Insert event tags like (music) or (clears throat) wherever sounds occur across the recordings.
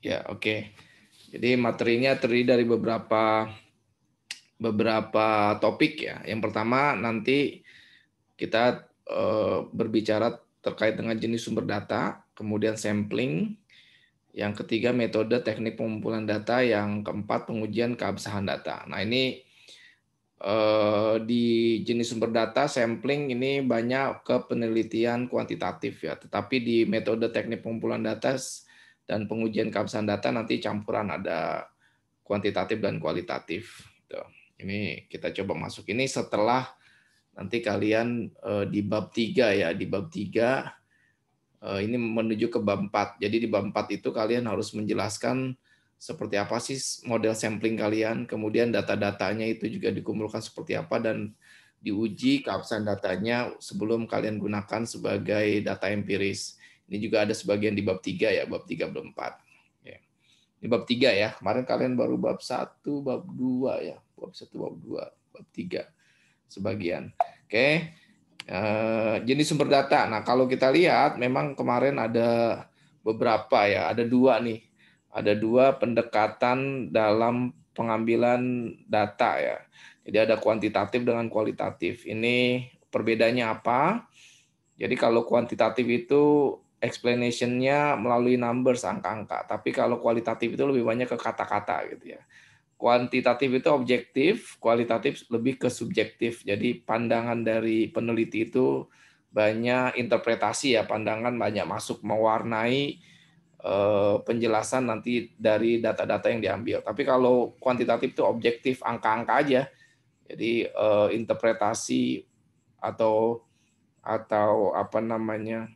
Ya, oke. Okay. Jadi materinya terdiri dari beberapa beberapa topik ya. Yang pertama nanti kita uh, berbicara terkait dengan jenis sumber data, kemudian sampling, yang ketiga metode teknik pengumpulan data, yang keempat pengujian keabsahan data. Nah ini eh, di jenis sumber data sampling ini banyak ke penelitian kuantitatif ya, tetapi di metode teknik pengumpulan data dan pengujian keabsahan data nanti campuran ada kuantitatif dan kualitatif. Gitu. Ini kita coba masuk ini setelah nanti kalian eh, di bab 3 ya, di bab 3 eh, ini menuju ke bab 4. Jadi di bab 4 itu kalian harus menjelaskan seperti apa sih model sampling kalian, kemudian data-datanya itu juga dikumpulkan seperti apa dan diuji keabsahan datanya sebelum kalian gunakan sebagai data empiris. Ini juga ada sebagian di bab 3 ya, bab 3 bab 4. Ya. Ini bab 3 ya. Kemarin kalian baru bab 1, bab 2 ya. Bab 1, bab 2, bab 3 sebagian. Oke. Okay. Eh, jenis sumber data. Nah, kalau kita lihat memang kemarin ada beberapa ya, ada dua nih. Ada dua pendekatan dalam pengambilan data ya. Jadi ada kuantitatif dengan kualitatif. Ini perbedaannya apa? Jadi kalau kuantitatif itu explanationnya melalui numbers angka-angka tapi kalau kualitatif itu lebih banyak ke kata-kata gitu ya kuantitatif itu objektif kualitatif lebih ke subjektif jadi pandangan dari peneliti itu banyak interpretasi ya pandangan banyak masuk mewarnai eh, penjelasan nanti dari data-data yang diambil tapi kalau kuantitatif itu objektif angka-angka aja jadi eh, interpretasi atau atau apa namanya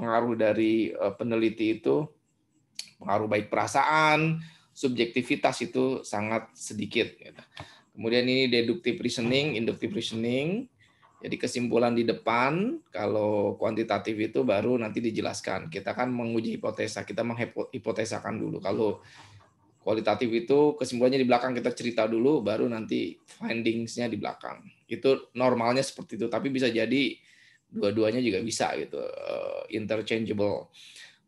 pengaruh dari eh, peneliti itu pengaruh baik perasaan, subjektivitas itu sangat sedikit. Gitu. Kemudian ini deduktif reasoning, induktif reasoning. Jadi kesimpulan di depan, kalau kuantitatif itu baru nanti dijelaskan. Kita kan menguji hipotesa, kita menghipotesakan dulu. Kalau kualitatif itu kesimpulannya di belakang kita cerita dulu, baru nanti findingsnya di belakang. Itu normalnya seperti itu, tapi bisa jadi dua-duanya juga bisa gitu uh, interchangeable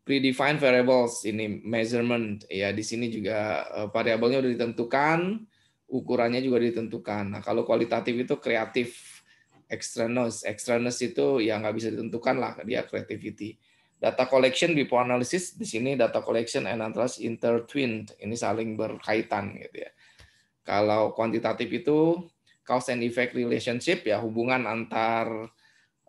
predefined variables ini measurement ya di sini juga uh, variabelnya udah ditentukan ukurannya juga ditentukan nah kalau kualitatif itu kreatif extraneous extraneous itu ya nggak bisa ditentukan lah dia creativity data collection before analysis di sini data collection and analysis intertwined ini saling berkaitan gitu ya kalau kuantitatif itu cause and effect relationship ya hubungan antar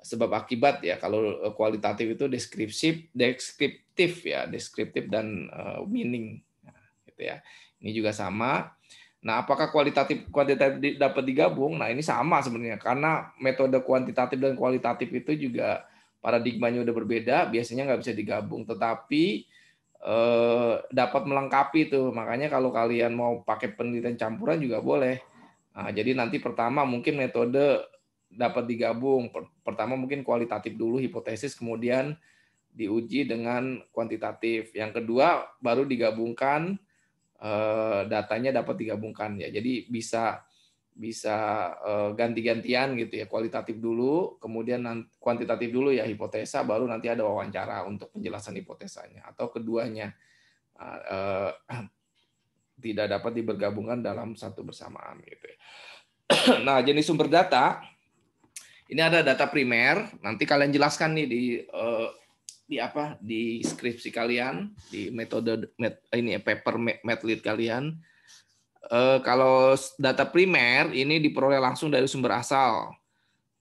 sebab akibat ya kalau eh, kualitatif itu deskriptif deskriptif ya deskriptif dan uh, meaning nah, gitu ya ini juga sama nah apakah kualitatif kuantitatif dapat digabung nah ini sama sebenarnya karena metode kuantitatif dan kualitatif itu juga paradigmanya udah berbeda biasanya nggak bisa digabung tetapi eh, dapat melengkapi itu makanya kalau kalian mau pakai penelitian campuran juga boleh nah, jadi nanti pertama mungkin metode dapat digabung. Pertama mungkin kualitatif dulu hipotesis, kemudian diuji dengan kuantitatif. Yang kedua baru digabungkan eh, datanya dapat digabungkan ya. Jadi bisa bisa eh, ganti-gantian gitu ya kualitatif dulu, kemudian kuantitatif dulu ya hipotesa, baru nanti ada wawancara untuk penjelasan hipotesanya atau keduanya ah, eh, (clears throat) tidak dapat dibergabungkan dalam satu bersamaan gitu ya. (clears throat) Nah, jenis sumber data ini ada data primer, nanti kalian jelaskan nih di uh, di apa di skripsi kalian, di metode met, ini paper medlead kalian. Uh, kalau data primer ini diperoleh langsung dari sumber asal.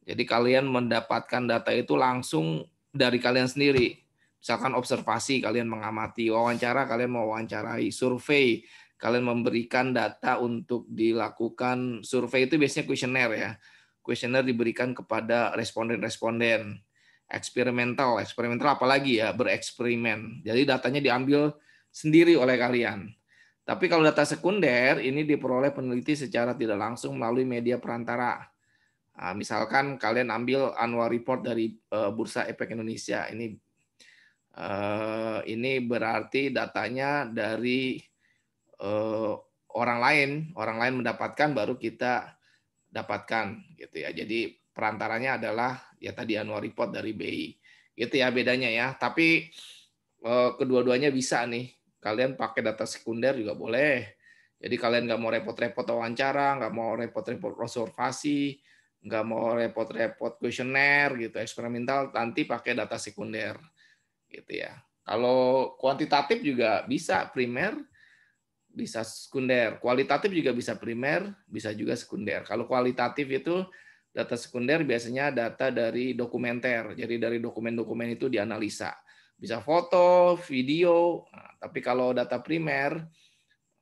Jadi kalian mendapatkan data itu langsung dari kalian sendiri. Misalkan observasi, kalian mengamati, wawancara, kalian mau wawancarai, survei, kalian memberikan data untuk dilakukan survei itu biasanya kuesioner ya kuesioner diberikan kepada responden-responden eksperimental, eksperimental apalagi ya bereksperimen. Jadi datanya diambil sendiri oleh kalian. Tapi kalau data sekunder ini diperoleh peneliti secara tidak langsung melalui media perantara. Nah, misalkan kalian ambil annual report dari uh, Bursa Efek Indonesia, ini uh, ini berarti datanya dari uh, orang lain, orang lain mendapatkan baru kita dapatkan gitu ya. Jadi perantaranya adalah ya tadi annual report dari BI. Gitu ya bedanya ya. Tapi eh, kedua-duanya bisa nih. Kalian pakai data sekunder juga boleh. Jadi kalian nggak mau repot-repot wawancara, nggak mau repot-repot observasi, nggak mau repot-repot kuesioner gitu, eksperimental nanti pakai data sekunder gitu ya. Kalau kuantitatif juga bisa primer, bisa sekunder. Kualitatif juga bisa primer, bisa juga sekunder. Kalau kualitatif itu data sekunder biasanya data dari dokumenter. Jadi dari dokumen-dokumen itu dianalisa. Bisa foto, video. Nah, tapi kalau data primer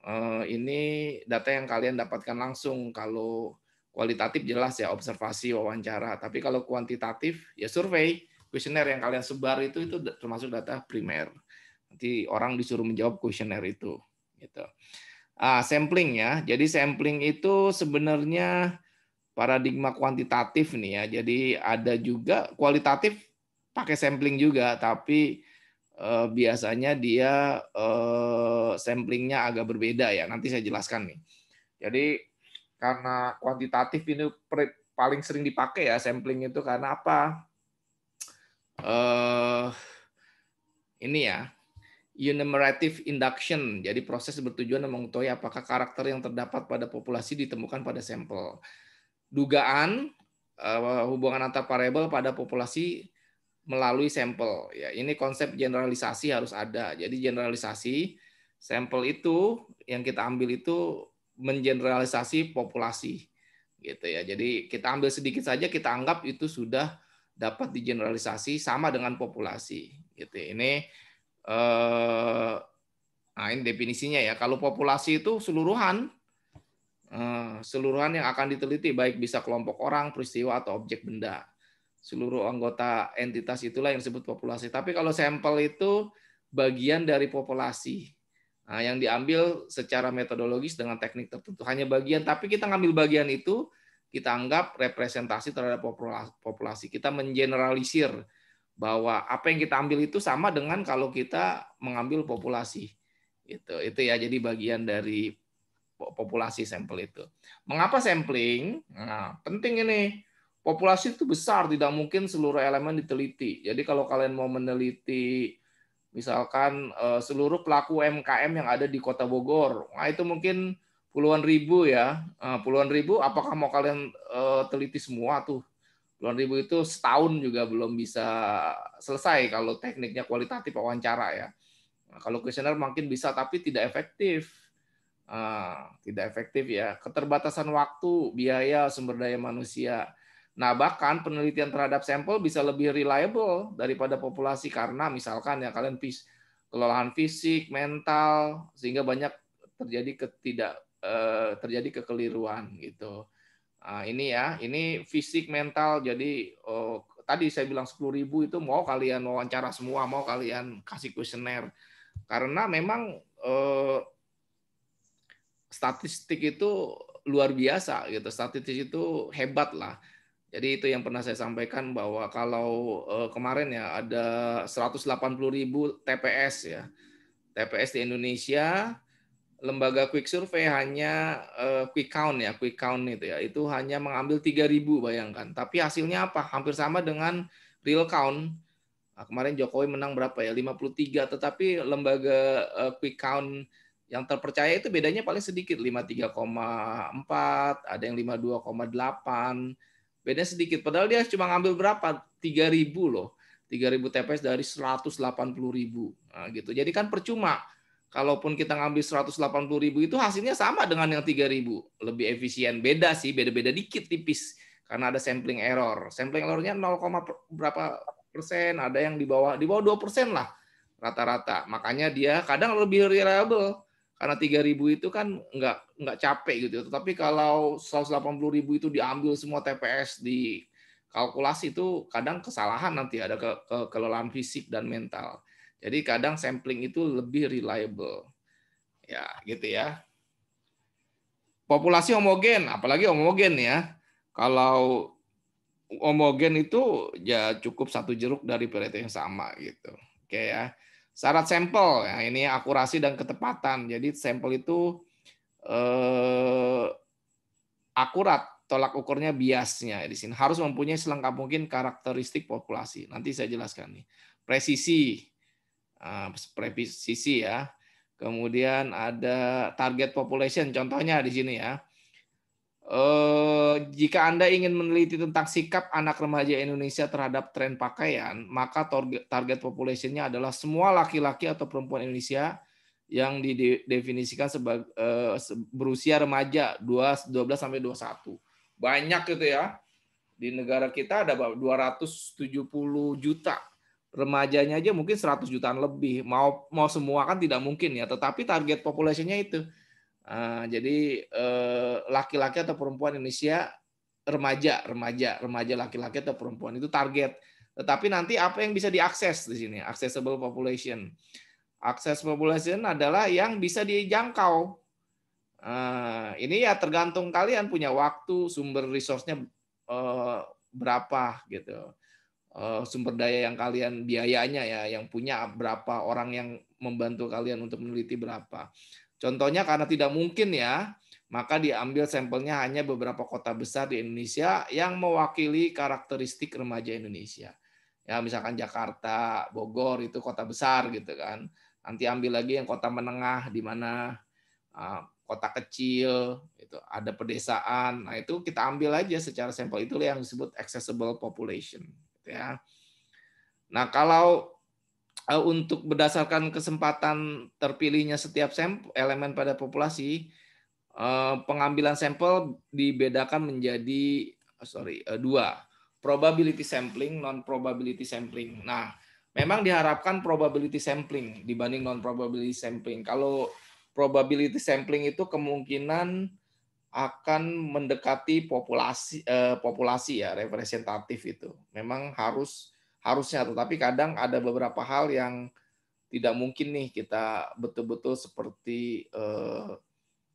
eh, ini data yang kalian dapatkan langsung. Kalau kualitatif jelas ya observasi, wawancara. Tapi kalau kuantitatif ya survei, kuesioner yang kalian sebar itu itu termasuk data primer. Nanti orang disuruh menjawab kuesioner itu. Gitu. Ah, sampling ya. Jadi sampling itu sebenarnya paradigma kuantitatif nih ya. Jadi ada juga kualitatif pakai sampling juga, tapi eh, biasanya dia eh, samplingnya agak berbeda ya. Nanti saya jelaskan nih. Jadi karena kuantitatif ini paling sering dipakai ya sampling itu karena apa? Eh, ini ya enumerative induction. Jadi proses bertujuan mengetahui apakah karakter yang terdapat pada populasi ditemukan pada sampel. Dugaan eh, hubungan antar variabel pada populasi melalui sampel. Ya, ini konsep generalisasi harus ada. Jadi generalisasi sampel itu yang kita ambil itu mengeneralisasi populasi gitu ya. Jadi kita ambil sedikit saja kita anggap itu sudah dapat digeneralisasi sama dengan populasi gitu. Ya. Ini eh, nah ini definisinya ya. Kalau populasi itu seluruhan, eh, seluruhan yang akan diteliti baik bisa kelompok orang, peristiwa atau objek benda. Seluruh anggota entitas itulah yang disebut populasi. Tapi kalau sampel itu bagian dari populasi. Nah, yang diambil secara metodologis dengan teknik tertentu hanya bagian, tapi kita ngambil bagian itu kita anggap representasi terhadap populasi. Kita mengeneralisir bahwa apa yang kita ambil itu sama dengan kalau kita mengambil populasi itu itu ya jadi bagian dari populasi sampel itu mengapa sampling nah penting ini populasi itu besar tidak mungkin seluruh elemen diteliti jadi kalau kalian mau meneliti misalkan eh, seluruh pelaku MKM yang ada di kota Bogor nah itu mungkin puluhan ribu ya eh, puluhan ribu apakah mau kalian eh, teliti semua tuh Luar ribu itu setahun juga belum bisa selesai kalau tekniknya kualitatif wawancara ya. Nah, kalau kuesioner mungkin bisa tapi tidak efektif. Nah, tidak efektif ya. Keterbatasan waktu, biaya, sumber daya manusia. Nah, bahkan penelitian terhadap sampel bisa lebih reliable daripada populasi karena misalkan ya kalian fis kelelahan fisik, mental sehingga banyak terjadi ketidak eh, terjadi kekeliruan gitu. Nah, ini ya, ini fisik, mental. Jadi oh, tadi saya bilang ribu itu mau kalian wawancara semua, mau kalian kasih kuesioner. Karena memang eh, statistik itu luar biasa gitu. Statistik itu hebat lah. Jadi itu yang pernah saya sampaikan bahwa kalau eh, kemarin ya ada ribu TPS ya. TPS di Indonesia lembaga quick survey hanya uh, quick count ya, quick count itu ya, itu hanya mengambil 3000 bayangkan. Tapi hasilnya apa? Hampir sama dengan real count. Nah, kemarin Jokowi menang berapa ya? 53, tetapi lembaga uh, quick count yang terpercaya itu bedanya paling sedikit 53,4, ada yang 52,8. Bedanya sedikit. Padahal dia cuma ngambil berapa? 3000 loh. 3000 TPS dari 180.000. Nah, gitu. Jadi kan percuma kalaupun kita ngambil 180 ribu itu hasilnya sama dengan yang 3 ribu. Lebih efisien. Beda sih, beda-beda dikit tipis. Karena ada sampling error. Sampling errornya 0, berapa persen, ada yang di bawah, di bawah 2 persen lah rata-rata. Makanya dia kadang lebih reliable. Karena 3000 ribu itu kan nggak nggak capek gitu. Ya. Tapi kalau 180.000 ribu itu diambil semua TPS di kalkulasi itu kadang kesalahan nanti ada ke, ke kelelahan fisik dan mental. Jadi kadang sampling itu lebih reliable. Ya, gitu ya. Populasi homogen, apalagi homogen ya. Kalau homogen itu ya cukup satu jeruk dari periode yang sama gitu. Oke ya. Syarat sampel ya ini akurasi dan ketepatan. Jadi sampel itu eh, akurat tolak ukurnya biasnya di sini harus mempunyai selengkap mungkin karakteristik populasi. Nanti saya jelaskan nih. Presisi Ah, previsi ya. Kemudian ada target population, contohnya di sini ya. Eh, jika Anda ingin meneliti tentang sikap anak remaja Indonesia terhadap tren pakaian, maka target populationnya adalah semua laki-laki atau perempuan Indonesia yang didefinisikan sebagai eh, berusia remaja 12 sampai 21. Banyak gitu ya. Di negara kita ada 270 juta remajanya aja mungkin 100 jutaan lebih. Mau mau semua kan tidak mungkin ya, tetapi target populasinya itu. Uh, jadi eh, laki-laki atau perempuan Indonesia remaja, remaja, remaja laki-laki atau perempuan itu target. Tetapi nanti apa yang bisa diakses di sini? Accessible population. Access population adalah yang bisa dijangkau. Uh, ini ya tergantung kalian punya waktu, sumber resource-nya eh, berapa gitu. Eh, sumber daya yang kalian biayanya ya, yang punya berapa orang yang membantu kalian untuk meneliti berapa. Contohnya karena tidak mungkin ya, maka diambil sampelnya hanya beberapa kota besar di Indonesia yang mewakili karakteristik remaja Indonesia. Ya, misalkan Jakarta, Bogor itu kota besar gitu kan. Nanti ambil lagi yang kota menengah di mana eh, kota kecil itu ada pedesaan. Nah, itu kita ambil aja secara sampel itu yang disebut accessible population ya. Nah, kalau eh, untuk berdasarkan kesempatan terpilihnya setiap sampel, elemen pada populasi, eh, pengambilan sampel dibedakan menjadi eh, sorry dua probability sampling non probability sampling. Nah, memang diharapkan probability sampling dibanding non probability sampling. Kalau probability sampling itu kemungkinan akan mendekati populasi eh, populasi ya representatif itu. Memang harus harusnya tetapi kadang ada beberapa hal yang tidak mungkin nih kita betul-betul seperti eh,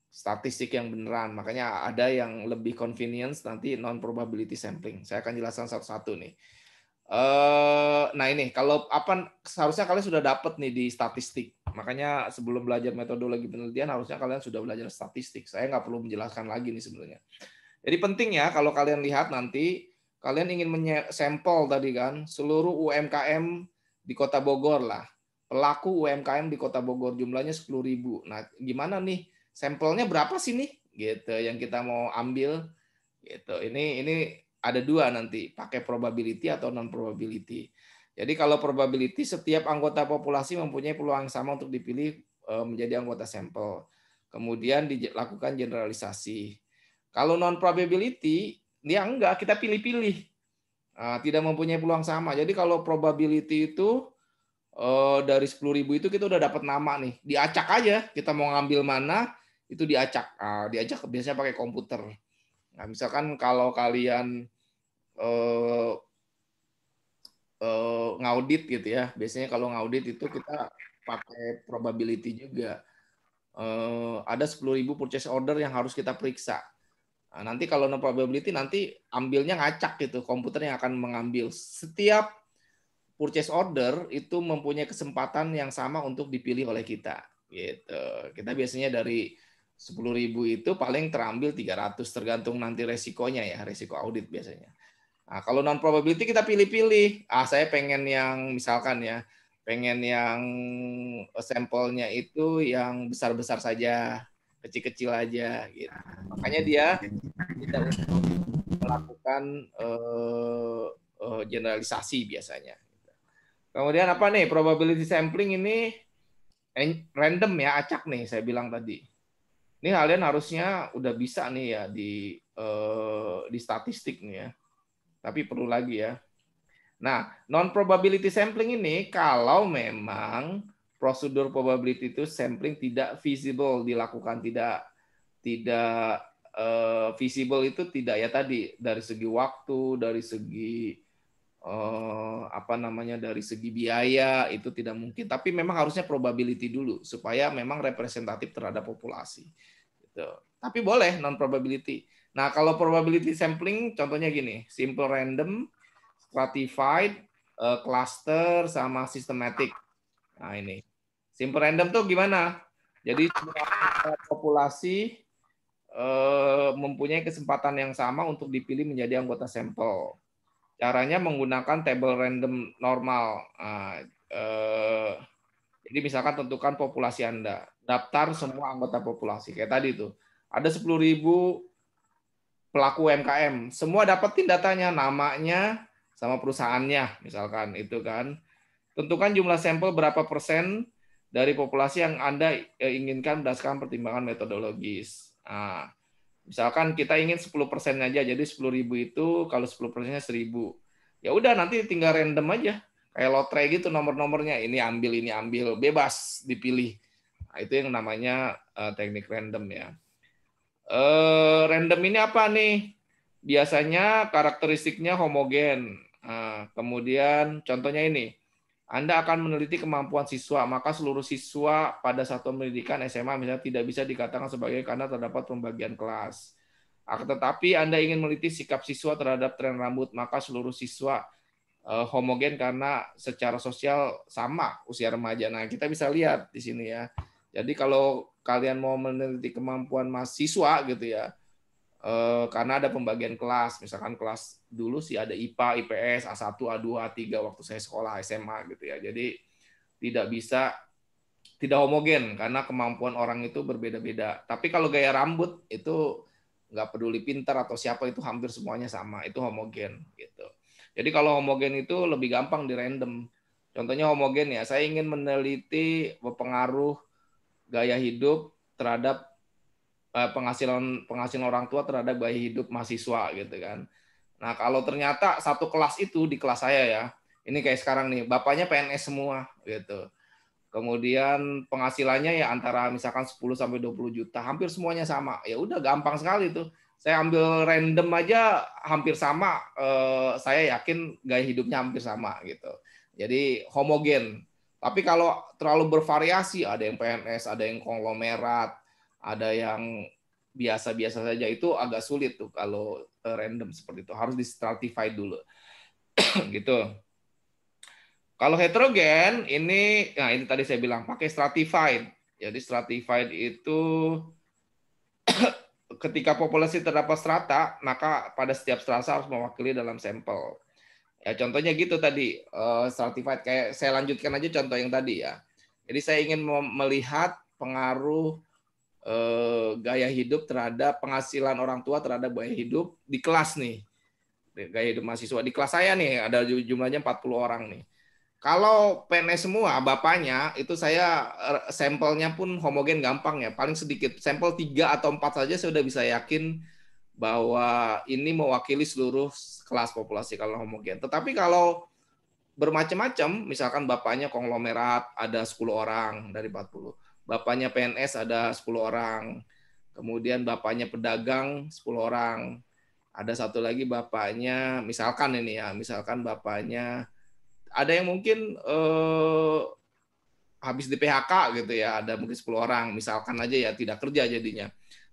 statistik yang beneran. Makanya ada yang lebih convenience nanti non probability sampling. Saya akan jelaskan satu-satu nih. Eh, nah ini kalau apa seharusnya kalian sudah dapat nih di statistik Makanya sebelum belajar metodologi penelitian harusnya kalian sudah belajar statistik. Saya nggak perlu menjelaskan lagi nih sebenarnya. Jadi penting ya kalau kalian lihat nanti kalian ingin sampel tadi kan seluruh UMKM di Kota Bogor lah. Pelaku UMKM di Kota Bogor jumlahnya 10.000. Nah, gimana nih? Sampelnya berapa sih nih? Gitu yang kita mau ambil gitu. Ini ini ada dua nanti, pakai probability atau non probability. Jadi kalau probability setiap anggota populasi mempunyai peluang yang sama untuk dipilih eh, menjadi anggota sampel. Kemudian dilakukan generalisasi. Kalau non probability dia ya enggak kita pilih-pilih. Ah, tidak mempunyai peluang sama. Jadi kalau probability itu eh, dari 10.000 itu kita udah dapat nama nih. Diacak aja kita mau ngambil mana itu diacak. Ah, diacak biasanya pakai komputer. Nah, misalkan kalau kalian eh, uh, ngaudit gitu ya. Biasanya kalau ngaudit itu kita pakai probability juga. Uh, ada 10.000 purchase order yang harus kita periksa. Nah, nanti kalau no probability nanti ambilnya ngacak gitu, komputer yang akan mengambil setiap purchase order itu mempunyai kesempatan yang sama untuk dipilih oleh kita. Gitu. Kita biasanya dari 10.000 itu paling terambil 300 tergantung nanti resikonya ya, resiko audit biasanya. Nah, kalau non probability kita pilih-pilih. Ah, saya pengen yang misalkan ya, pengen yang sampelnya itu yang besar-besar saja, kecil-kecil aja gitu. Makanya dia kita untuk melakukan uh, uh, generalisasi biasanya. Kemudian apa nih probability sampling ini random ya acak nih saya bilang tadi. Ini kalian harusnya udah bisa nih ya di uh, di statistik nih ya tapi perlu lagi ya. Nah, non probability sampling ini kalau memang prosedur probability itu sampling tidak visible dilakukan tidak tidak uh, eh, visible itu tidak ya tadi dari segi waktu, dari segi uh, apa namanya dari segi biaya itu tidak mungkin. Tapi memang harusnya probability dulu supaya memang representatif terhadap populasi. Gitu. Tapi boleh non probability. Nah, kalau probability sampling contohnya gini, simple random, stratified, uh, cluster sama systematic. Nah, ini. Simple random tuh gimana? Jadi populasi uh, mempunyai kesempatan yang sama untuk dipilih menjadi anggota sampel. Caranya menggunakan table random normal. Nah, uh, jadi misalkan tentukan populasi Anda, daftar semua anggota populasi kayak tadi tuh. Ada 10.000 pelaku UMKM. Semua dapetin datanya, namanya, sama perusahaannya, misalkan itu kan. Tentukan jumlah sampel berapa persen dari populasi yang Anda eh, inginkan berdasarkan pertimbangan metodologis. Nah, misalkan kita ingin 10 persen aja, jadi 10 ribu itu kalau 10 persennya 1000. Ya udah nanti tinggal random aja. Kayak lotre gitu nomor-nomornya, ini ambil, ini ambil, bebas dipilih. Nah, itu yang namanya eh, teknik random ya eh, random ini apa nih? Biasanya karakteristiknya homogen. Nah, kemudian contohnya ini, Anda akan meneliti kemampuan siswa, maka seluruh siswa pada satu pendidikan SMA misalnya tidak bisa dikatakan sebagai karena terdapat pembagian kelas. Ah, tetapi Anda ingin meneliti sikap siswa terhadap tren rambut, maka seluruh siswa eh, homogen karena secara sosial sama usia remaja. Nah, kita bisa lihat di sini ya. Jadi kalau kalian mau meneliti kemampuan mahasiswa gitu ya, eh, karena ada pembagian kelas, misalkan kelas dulu sih ada IPA, IPS, A1, A2, A3 waktu saya sekolah SMA gitu ya. Jadi tidak bisa tidak homogen karena kemampuan orang itu berbeda-beda. Tapi kalau gaya rambut itu nggak peduli pintar atau siapa itu hampir semuanya sama, itu homogen gitu. Jadi kalau homogen itu lebih gampang di random. Contohnya homogen ya, saya ingin meneliti pengaruh gaya hidup terhadap eh, penghasilan penghasilan orang tua terhadap gaya hidup mahasiswa gitu kan. Nah kalau ternyata satu kelas itu di kelas saya ya, ini kayak sekarang nih bapaknya PNS semua gitu. Kemudian penghasilannya ya antara misalkan 10 sampai 20 juta, hampir semuanya sama. Ya udah gampang sekali tuh. Saya ambil random aja hampir sama eh, saya yakin gaya hidupnya hampir sama gitu. Jadi homogen tapi kalau terlalu bervariasi, ada yang PNS, ada yang konglomerat, ada yang biasa-biasa saja itu agak sulit tuh kalau eh, random seperti itu. Harus distratify dulu. (clears throat) gitu. Kalau heterogen ini nah ini tadi saya bilang pakai stratified. Jadi stratified itu (clears throat) ketika populasi terdapat strata, maka pada setiap strata harus mewakili dalam sampel. Ya contohnya gitu tadi uh, stratified kayak saya lanjutkan aja contoh yang tadi ya. Jadi saya ingin melihat pengaruh uh, gaya hidup terhadap penghasilan orang tua terhadap gaya hidup di kelas nih. Gaya hidup mahasiswa di kelas saya nih ada jumlahnya 40 orang nih. Kalau PNS semua bapaknya itu saya er, sampelnya pun homogen gampang ya. Paling sedikit sampel tiga atau empat saja saya sudah bisa yakin bahwa ini mewakili seluruh kelas populasi kalau homogen. Tetapi kalau bermacam-macam, misalkan bapaknya konglomerat ada 10 orang dari 40, bapaknya PNS ada 10 orang, kemudian bapaknya pedagang 10 orang, ada satu lagi bapaknya misalkan ini ya, misalkan bapaknya ada yang mungkin eh, habis di PHK gitu ya, ada mungkin 10 orang, misalkan aja ya tidak kerja jadinya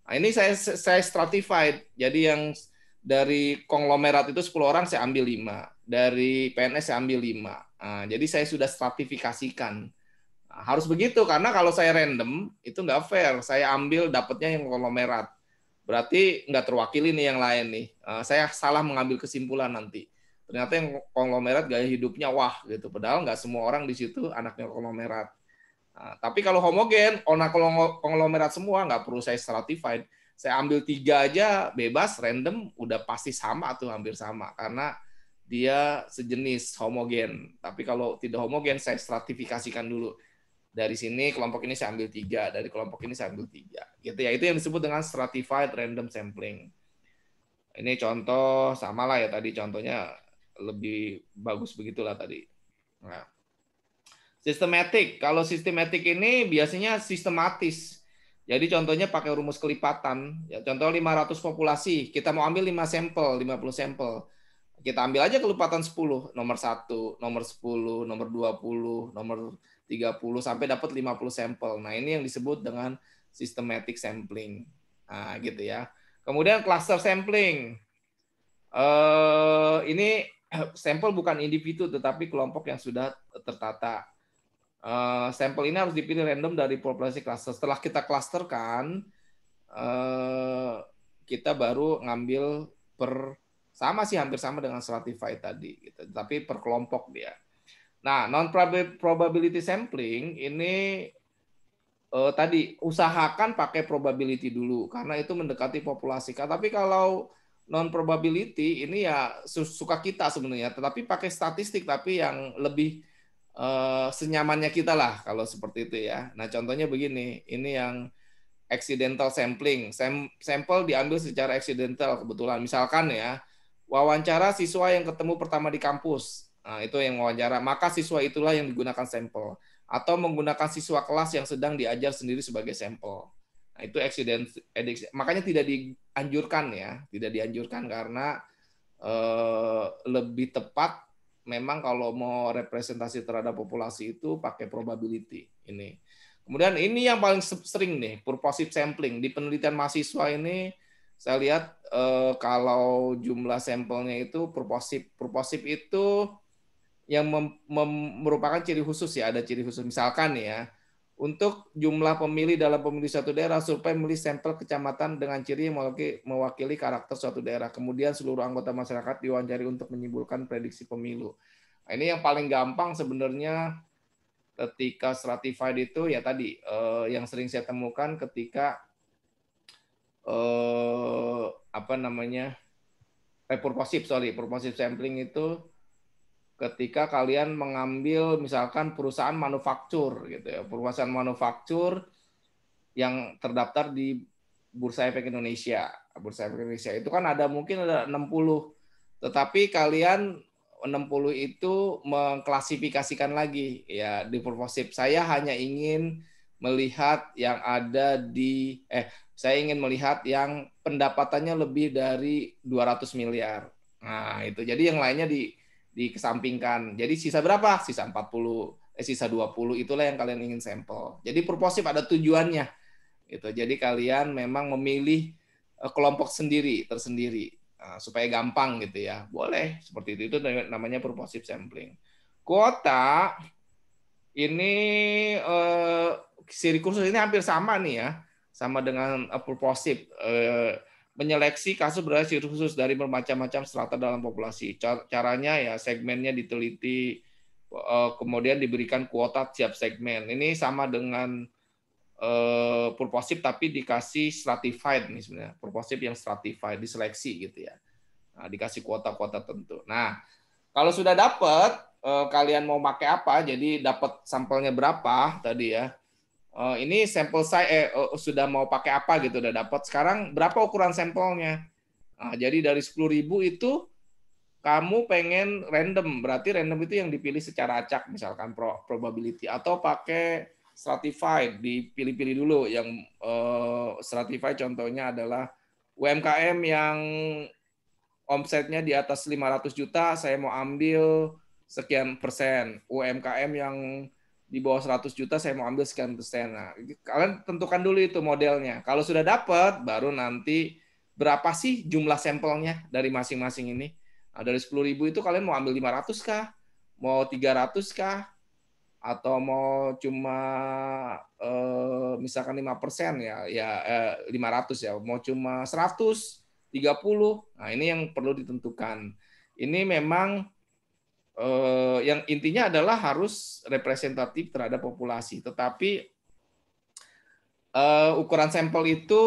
Nah, ini saya saya stratified. Jadi yang dari konglomerat itu 10 orang saya ambil 5, dari PNS saya ambil 5. Nah, jadi saya sudah stratifikasikan. Nah, harus begitu karena kalau saya random itu nggak fair. Saya ambil dapatnya yang konglomerat. Berarti nggak terwakili nih yang lain nih. Nah, saya salah mengambil kesimpulan nanti. Ternyata yang konglomerat gaya hidupnya wah gitu. Padahal nggak semua orang di situ anaknya konglomerat. Nah, tapi kalau homogen, ona konglomerat semua, nggak perlu saya stratified. Saya ambil tiga aja bebas, random, udah pasti sama atau hampir sama. Karena dia sejenis, homogen. Tapi kalau tidak homogen, saya stratifikasikan dulu. Dari sini kelompok ini saya ambil tiga, dari kelompok ini saya ambil tiga. Gitu ya, itu yang disebut dengan stratified random sampling. Ini contoh sama lah ya tadi contohnya lebih bagus begitulah tadi. Nah. Sistematik. Kalau sistematik ini biasanya sistematis. Jadi contohnya pakai rumus kelipatan. Ya, contoh 500 populasi, kita mau ambil 5 sampel, 50 sampel. Kita ambil aja kelipatan 10, nomor 1, nomor 10, nomor 20, nomor 30 sampai dapat 50 sampel. Nah, ini yang disebut dengan systematic sampling. Nah, gitu ya. Kemudian cluster sampling. Eh ini (clears throat) sampel bukan individu tetapi kelompok yang sudah tertata. Eh, sampel ini harus dipilih random dari populasi cluster. Setelah kita klasterkan, uh, eh, kita baru ngambil per sama sih hampir sama dengan stratify tadi, gitu. tapi per kelompok dia. Nah, non probability sampling ini uh, tadi usahakan pakai probability dulu karena itu mendekati populasi. Tapi kalau non probability ini ya suka kita sebenarnya, tetapi pakai statistik tapi yang lebih uh, senyamannya kita lah kalau seperti itu ya. Nah contohnya begini, ini yang accidental sampling. Sam sampel diambil secara accidental kebetulan. Misalkan ya, wawancara siswa yang ketemu pertama di kampus. Nah, itu yang wawancara. Maka siswa itulah yang digunakan sampel. Atau menggunakan siswa kelas yang sedang diajar sendiri sebagai sampel. Nah, itu accident, makanya tidak dianjurkan ya, tidak dianjurkan karena eh, lebih tepat memang kalau mau representasi terhadap populasi itu pakai probability ini. Kemudian ini yang paling sering nih, purposive sampling. Di penelitian mahasiswa ini saya lihat eh, kalau jumlah sampelnya itu purposive. Purposive itu yang merupakan ciri khusus ya, ada ciri khusus. Misalkan ya, untuk jumlah pemilih dalam pemilih satu daerah, survei memilih sampel kecamatan dengan ciri yang mewakili karakter suatu daerah. Kemudian seluruh anggota masyarakat diwawancari untuk menyimpulkan prediksi pemilu. Nah, ini yang paling gampang sebenarnya ketika stratified itu ya tadi eh, yang sering saya temukan ketika eh, apa namanya eh, purposive sorry purposive sampling itu ketika kalian mengambil misalkan perusahaan manufaktur gitu ya perusahaan manufaktur yang terdaftar di Bursa Efek Indonesia Bursa Efek Indonesia itu kan ada mungkin ada 60 tetapi kalian 60 itu mengklasifikasikan lagi ya di purposif saya hanya ingin melihat yang ada di eh saya ingin melihat yang pendapatannya lebih dari 200 miliar. Nah, itu. Jadi yang lainnya di dikesampingkan. Jadi sisa berapa? Sisa 40, eh, sisa 20 itulah yang kalian ingin sampel. Jadi purposif ada tujuannya. Gitu. Jadi kalian memang memilih eh, kelompok sendiri, tersendiri eh, supaya gampang gitu ya. Boleh seperti itu itu namanya purposive sampling. Kuota ini eh, siri kursus ini hampir sama nih ya, sama dengan purposive. Eh, menyeleksi kasus berbasis khusus dari bermacam-macam strata dalam populasi. Caranya ya segmennya diteliti, eh, kemudian diberikan kuota tiap segmen. Ini sama dengan eh, purposif tapi dikasih stratified nih sebenarnya. Purposif yang stratified, diseleksi gitu ya. Nah, dikasih kuota-kuota tentu. Nah, kalau sudah dapat, eh, kalian mau pakai apa, jadi dapat sampelnya berapa tadi ya, oh, ini sampel saya eh, oh, oh, sudah mau pakai apa gitu udah dapat. Sekarang berapa ukuran sampelnya? Nah, jadi dari 10.000 itu kamu pengen random, berarti random itu yang dipilih secara acak misalkan probability atau pakai stratified, dipilih-pilih dulu yang eh, stratified contohnya adalah UMKM yang omsetnya di atas 500 juta, saya mau ambil sekian persen. UMKM yang di bawah 100 juta saya mau ambil sekian persen. Nah, kalian tentukan dulu itu modelnya. Kalau sudah dapat, baru nanti berapa sih jumlah sampelnya dari masing-masing ini? Nah, dari 10 ribu itu kalian mau ambil 500 kah? Mau 300 kah? Atau mau cuma eh, misalkan 5 persen ya, ya eh, 500 ya, mau cuma 100, 30. Nah, ini yang perlu ditentukan. Ini memang Eh, yang intinya adalah harus representatif terhadap populasi. Tetapi eh, ukuran sampel itu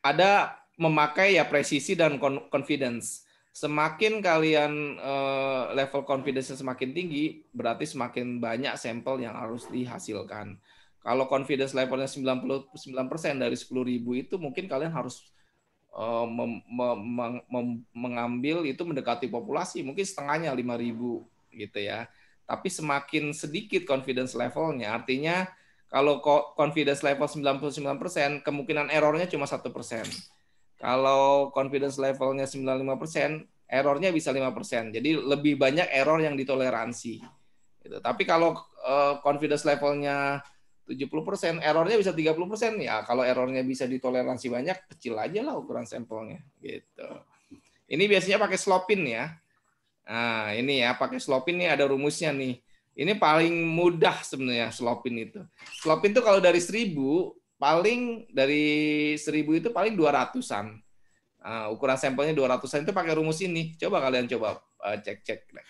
ada memakai ya presisi dan confidence. Semakin kalian eh, level confidence semakin tinggi, berarti semakin banyak sampel yang harus dihasilkan. Kalau confidence levelnya 99% dari 10.000 itu mungkin kalian harus Eh, mem, mem, mem, mengambil itu mendekati populasi mungkin setengahnya 5000 gitu ya. Tapi semakin sedikit confidence levelnya, artinya kalau confidence level 99%, kemungkinan errornya cuma satu persen. Kalau confidence levelnya 95%, errornya bisa 5%. Jadi lebih banyak error yang ditoleransi. Gitu. Tapi kalau uh, confidence levelnya 70%, errornya bisa 30%. Ya, kalau errornya bisa ditoleransi banyak, kecil aja lah ukuran sampelnya gitu. Ini biasanya pakai slopin ya. Nah, ini ya pakai slopin nih ada rumusnya nih. Ini paling mudah sebenarnya slopin itu. Slopin itu kalau dari seribu paling dari seribu itu paling 200-an. Uh, ah, ukuran sampelnya 200-an itu pakai rumus ini. Coba kalian coba ah, cek-cek. Uh,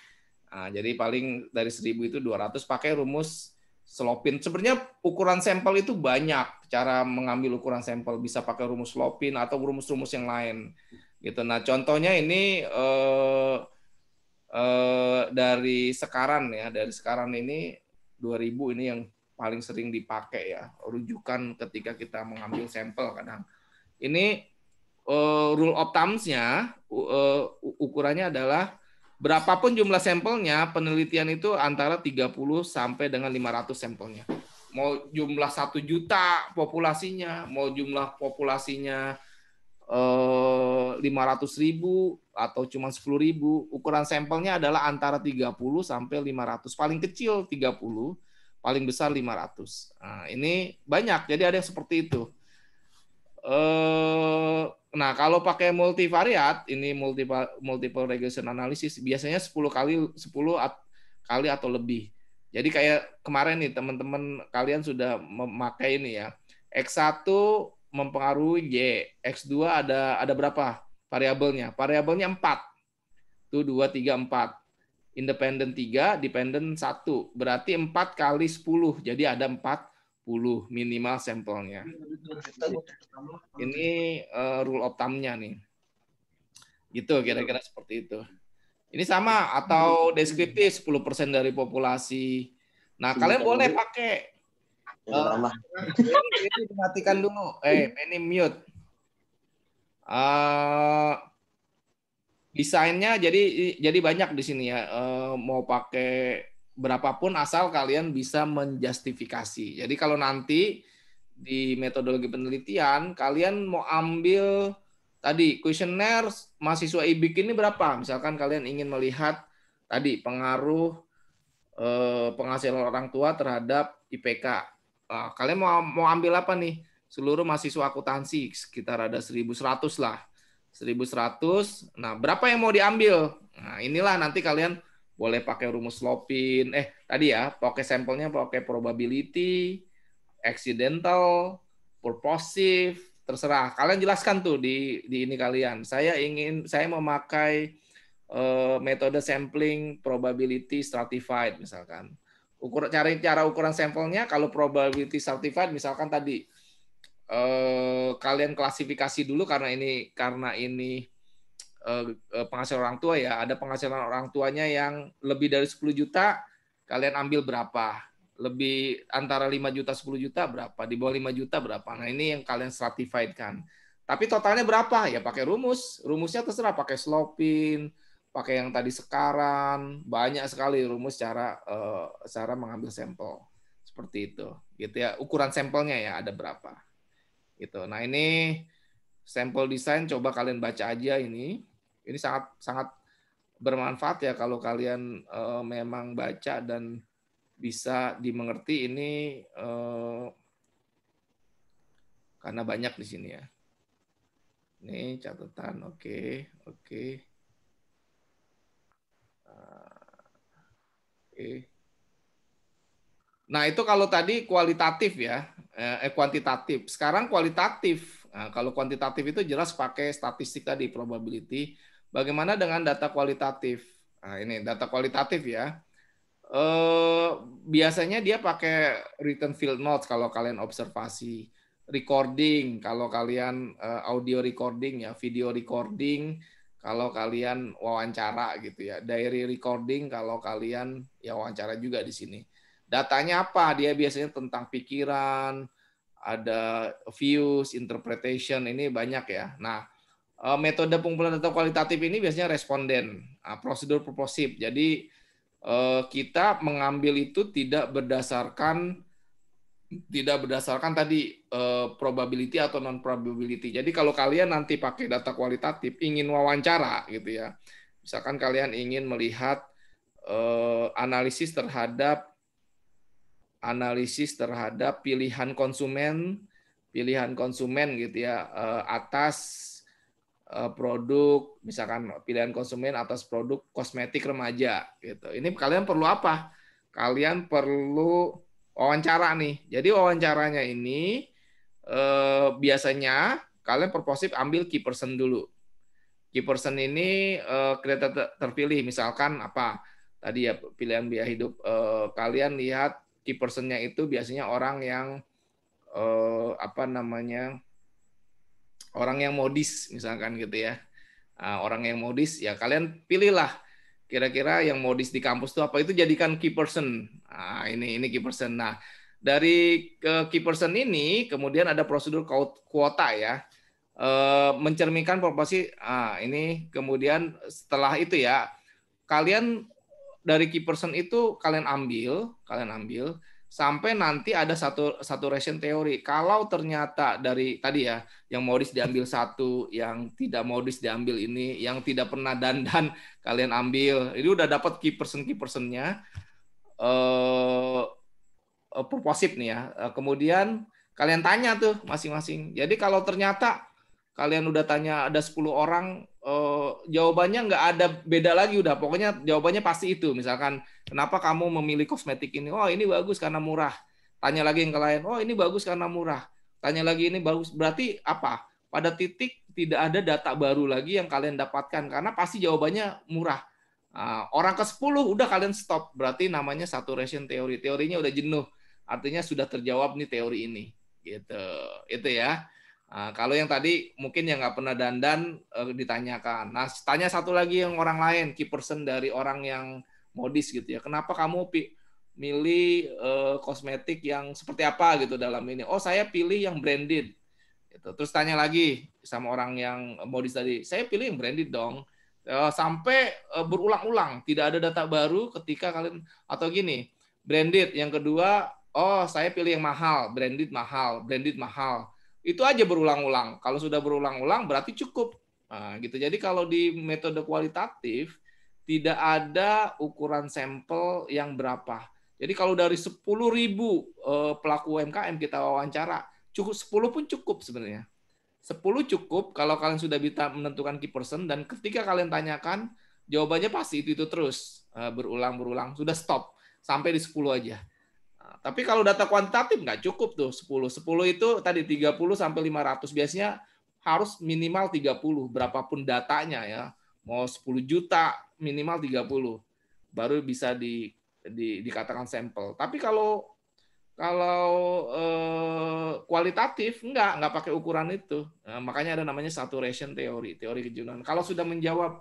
uh, jadi paling dari seribu itu 200 pakai rumus Slopin. Sebenarnya ukuran sampel itu banyak cara mengambil ukuran sampel bisa pakai rumus Slopin atau rumus-rumus yang lain gitu. Nah contohnya ini eh, eh, dari sekarang ya dari sekarang ini 2000 ini yang paling sering dipakai ya rujukan ketika kita mengambil sampel kadang. Ini uh, rule of thumbs-nya uh, ukurannya adalah Berapapun jumlah sampelnya, penelitian itu antara 30 sampai dengan 500 sampelnya. Mau jumlah satu juta populasinya, mau jumlah populasinya eh, lima ratus ribu atau cuma sepuluh ribu ukuran sampelnya adalah antara 30 sampai lima ratus. paling kecil 30 paling besar lima nah, ini banyak jadi ada yang seperti itu Eh nah, kalau pakai multivariat ini multiple, multiple regression analysis biasanya 10 kali 10 at, kali atau lebih. Jadi kayak kemarin nih teman-teman kalian sudah memakai ini ya. X1 mempengaruhi Y, X2 ada ada berapa variabelnya? Variabelnya 4. Tuh 2 3 4. Independent 3, dependent 1. Berarti 4 kali 10. Jadi ada 4 10 minimal sampelnya. Iya, ini uh, rule of thumb-nya nih. Gitu kira-kira seperti itu. Ini sama atau deskriptif 10% dari populasi. Nah, iya, kalian iya. boleh pakai Uh, ini dimatikan dulu. Eh, ini mute. Uh, desainnya jadi jadi banyak di sini ya. Uh, mau pakai berapapun asal kalian bisa menjustifikasi. Jadi kalau nanti di metodologi penelitian kalian mau ambil tadi kuesioner mahasiswa IBIK ini berapa? Misalkan kalian ingin melihat tadi pengaruh eh, penghasilan orang tua terhadap IPK. Nah, kalian mau mau ambil apa nih? Seluruh mahasiswa akuntansi sekitar ada 1100 lah. 1100. Nah, berapa yang mau diambil? Nah, inilah nanti kalian boleh pakai rumus Lopin. Eh, tadi ya, pakai sampelnya pakai probability, accidental, purposive, terserah. Kalian jelaskan tuh di di ini kalian. Saya ingin saya memakai uh, metode sampling probability stratified misalkan. Ukur cari cara ukuran sampelnya kalau probability stratified misalkan tadi eh, uh, kalian klasifikasi dulu karena ini karena ini Eh, eh, penghasilan orang tua ya ada penghasilan orang tuanya yang lebih dari 10 juta kalian ambil berapa lebih antara 5 juta 10 juta berapa di bawah 5 juta berapa nah ini yang kalian stratified kan tapi totalnya berapa ya pakai rumus rumusnya terserah pakai sloping pakai yang tadi sekarang banyak sekali rumus cara eh, cara mengambil sampel seperti itu gitu ya ukuran sampelnya ya ada berapa gitu nah ini sampel desain coba kalian baca aja ini ini sangat sangat bermanfaat ya kalau kalian uh, memang baca dan bisa dimengerti ini uh, karena banyak di sini ya. Ini catatan, oke, okay, oke. Okay. Uh, oke. Okay. Nah itu kalau tadi kualitatif ya, eh, eh kuantitatif. Sekarang kualitatif. Nah, kalau kuantitatif itu jelas pakai statistik tadi, probability Bagaimana dengan data kualitatif? Nah, ini data kualitatif ya. Eh, biasanya dia pakai written field notes kalau kalian observasi, recording kalau kalian eh, audio recording ya, video recording kalau kalian wawancara gitu ya, diary recording kalau kalian ya wawancara juga di sini. Datanya apa? Dia biasanya tentang pikiran, ada views, interpretation, ini banyak ya. Nah, Eh, metode pengumpulan data kualitatif ini biasanya responden, ah, prosedur purposif. Jadi eh, kita mengambil itu tidak berdasarkan tidak berdasarkan tadi eh, probability atau non probability. Jadi kalau kalian nanti pakai data kualitatif ingin wawancara gitu ya. Misalkan kalian ingin melihat analisis terhadap analisis terhadap pilihan konsumen, pilihan konsumen gitu ya atas Eh, produk misalkan pilihan konsumen atas produk kosmetik remaja gitu. Ini kalian perlu apa? Kalian perlu wawancara nih. Jadi wawancaranya ini eh, biasanya kalian purposif ambil key person dulu. Key person ini eh, kriteria terpilih misalkan apa? Tadi ya pilihan biaya hidup eh, kalian lihat key personnya itu biasanya orang yang eh, apa namanya? orang yang modis misalkan gitu ya ah, orang yang modis ya kalian pilihlah kira-kira yang modis di kampus itu apa itu jadikan key person nah, ini ini key person nah dari ke key person ini kemudian ada prosedur kuota ya eh, mencerminkan proporsi ah ini kemudian setelah itu ya kalian dari key person itu kalian ambil kalian ambil sampai nanti ada satu saturation teori. Kalau ternyata dari tadi ya, yang modis diambil satu, yang tidak modis diambil ini, yang tidak pernah dandan (laughs) kalian ambil. Ini udah dapat key person key personnya. Eh uh, eh, purposif nih ya. Uh, kemudian kalian tanya tuh masing-masing. Jadi kalau ternyata kalian udah tanya ada 10 orang eh, jawabannya nggak ada beda lagi udah pokoknya jawabannya pasti itu misalkan kenapa kamu memilih kosmetik ini oh ini bagus karena murah tanya lagi yang ke lain oh ini bagus karena murah tanya lagi ini bagus berarti apa pada titik tidak ada data baru lagi yang kalian dapatkan karena pasti jawabannya murah Nah, orang ke-10 udah kalian stop. Berarti namanya saturation teori. Teorinya udah jenuh. Artinya sudah terjawab nih teori ini. Gitu. Itu ya. Ah, kalau yang tadi mungkin yang nggak pernah dandan eh, ditanyakan. Nah, tanya satu lagi yang orang lain, key person dari orang yang modis gitu ya. Kenapa kamu pi milih eh, kosmetik yang seperti apa gitu dalam ini? Oh, saya pilih yang branded. Gitu. Terus tanya lagi sama orang yang modis tadi, saya pilih yang branded dong. Eh, sampai eh, berulang-ulang, tidak ada data baru ketika kalian atau gini, branded. Yang kedua, oh saya pilih yang mahal, branded mahal, branded mahal itu aja berulang-ulang. Kalau sudah berulang-ulang berarti cukup. Nah, gitu. Jadi kalau di metode kualitatif tidak ada ukuran sampel yang berapa. Jadi kalau dari 10.000 eh, pelaku UMKM kita wawancara, cukup 10 pun cukup sebenarnya. 10 cukup kalau kalian sudah bisa menentukan key person dan ketika kalian tanyakan, jawabannya pasti itu itu terus eh, berulang-berulang, sudah stop sampai di 10 aja tapi kalau data kuantitatif nggak cukup tuh 10. 10 itu tadi 30 sampai 500 biasanya harus minimal 30 berapapun datanya ya. Mau 10 juta minimal 30 baru bisa di, di dikatakan sampel. Tapi kalau kalau eh, kualitatif enggak nggak pakai ukuran itu. Nah, makanya ada namanya saturation teori teori kejenuhan. Kalau sudah menjawab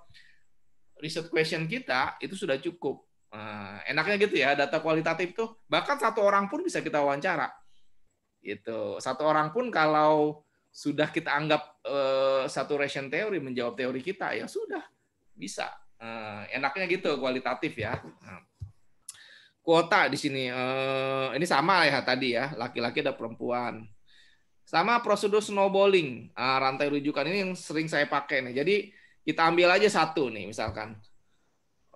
riset question kita itu sudah cukup Nah, enaknya gitu ya, data kualitatif tuh bahkan satu orang pun bisa kita wawancara. Gitu. Satu orang pun kalau sudah kita anggap uh, eh, saturation teori menjawab teori kita ya sudah bisa. Uh, enaknya gitu kualitatif ya. Nah, kuota di sini uh, ini sama ya tadi ya, laki-laki dan perempuan. Sama prosedur snowballing, uh, rantai rujukan ini yang sering saya pakai nih. Jadi kita ambil aja satu nih misalkan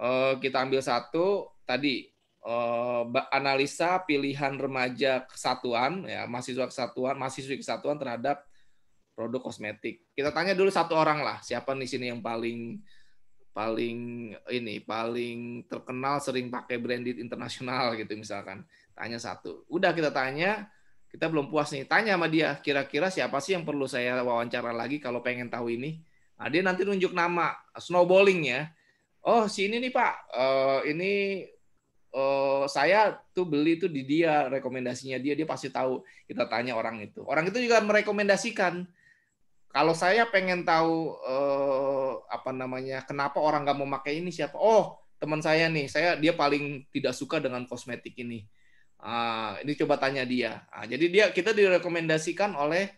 uh, kita ambil satu tadi uh, analisa pilihan remaja kesatuan ya mahasiswa kesatuan mahasiswi kesatuan terhadap produk kosmetik. Kita tanya dulu satu orang lah, siapa di sini yang paling paling ini paling terkenal sering pakai branded internasional (laughs) gitu misalkan. Tanya satu. Udah kita tanya, kita belum puas nih. Tanya sama dia, kira-kira siapa sih yang perlu saya wawancara lagi kalau pengen tahu ini? Nah, dia nanti nunjuk nama, snowballing ya oh si ini nih Pak, uh, ini uh, saya tuh beli tuh di dia rekomendasinya dia dia pasti tahu. Kita tanya orang itu. Orang itu juga merekomendasikan. Kalau saya pengen tahu uh, apa namanya, kenapa orang nggak mau pakai ini siapa? Oh teman saya nih, saya dia paling tidak suka dengan kosmetik ini. Uh, ini coba tanya dia. Uh, jadi dia kita direkomendasikan oleh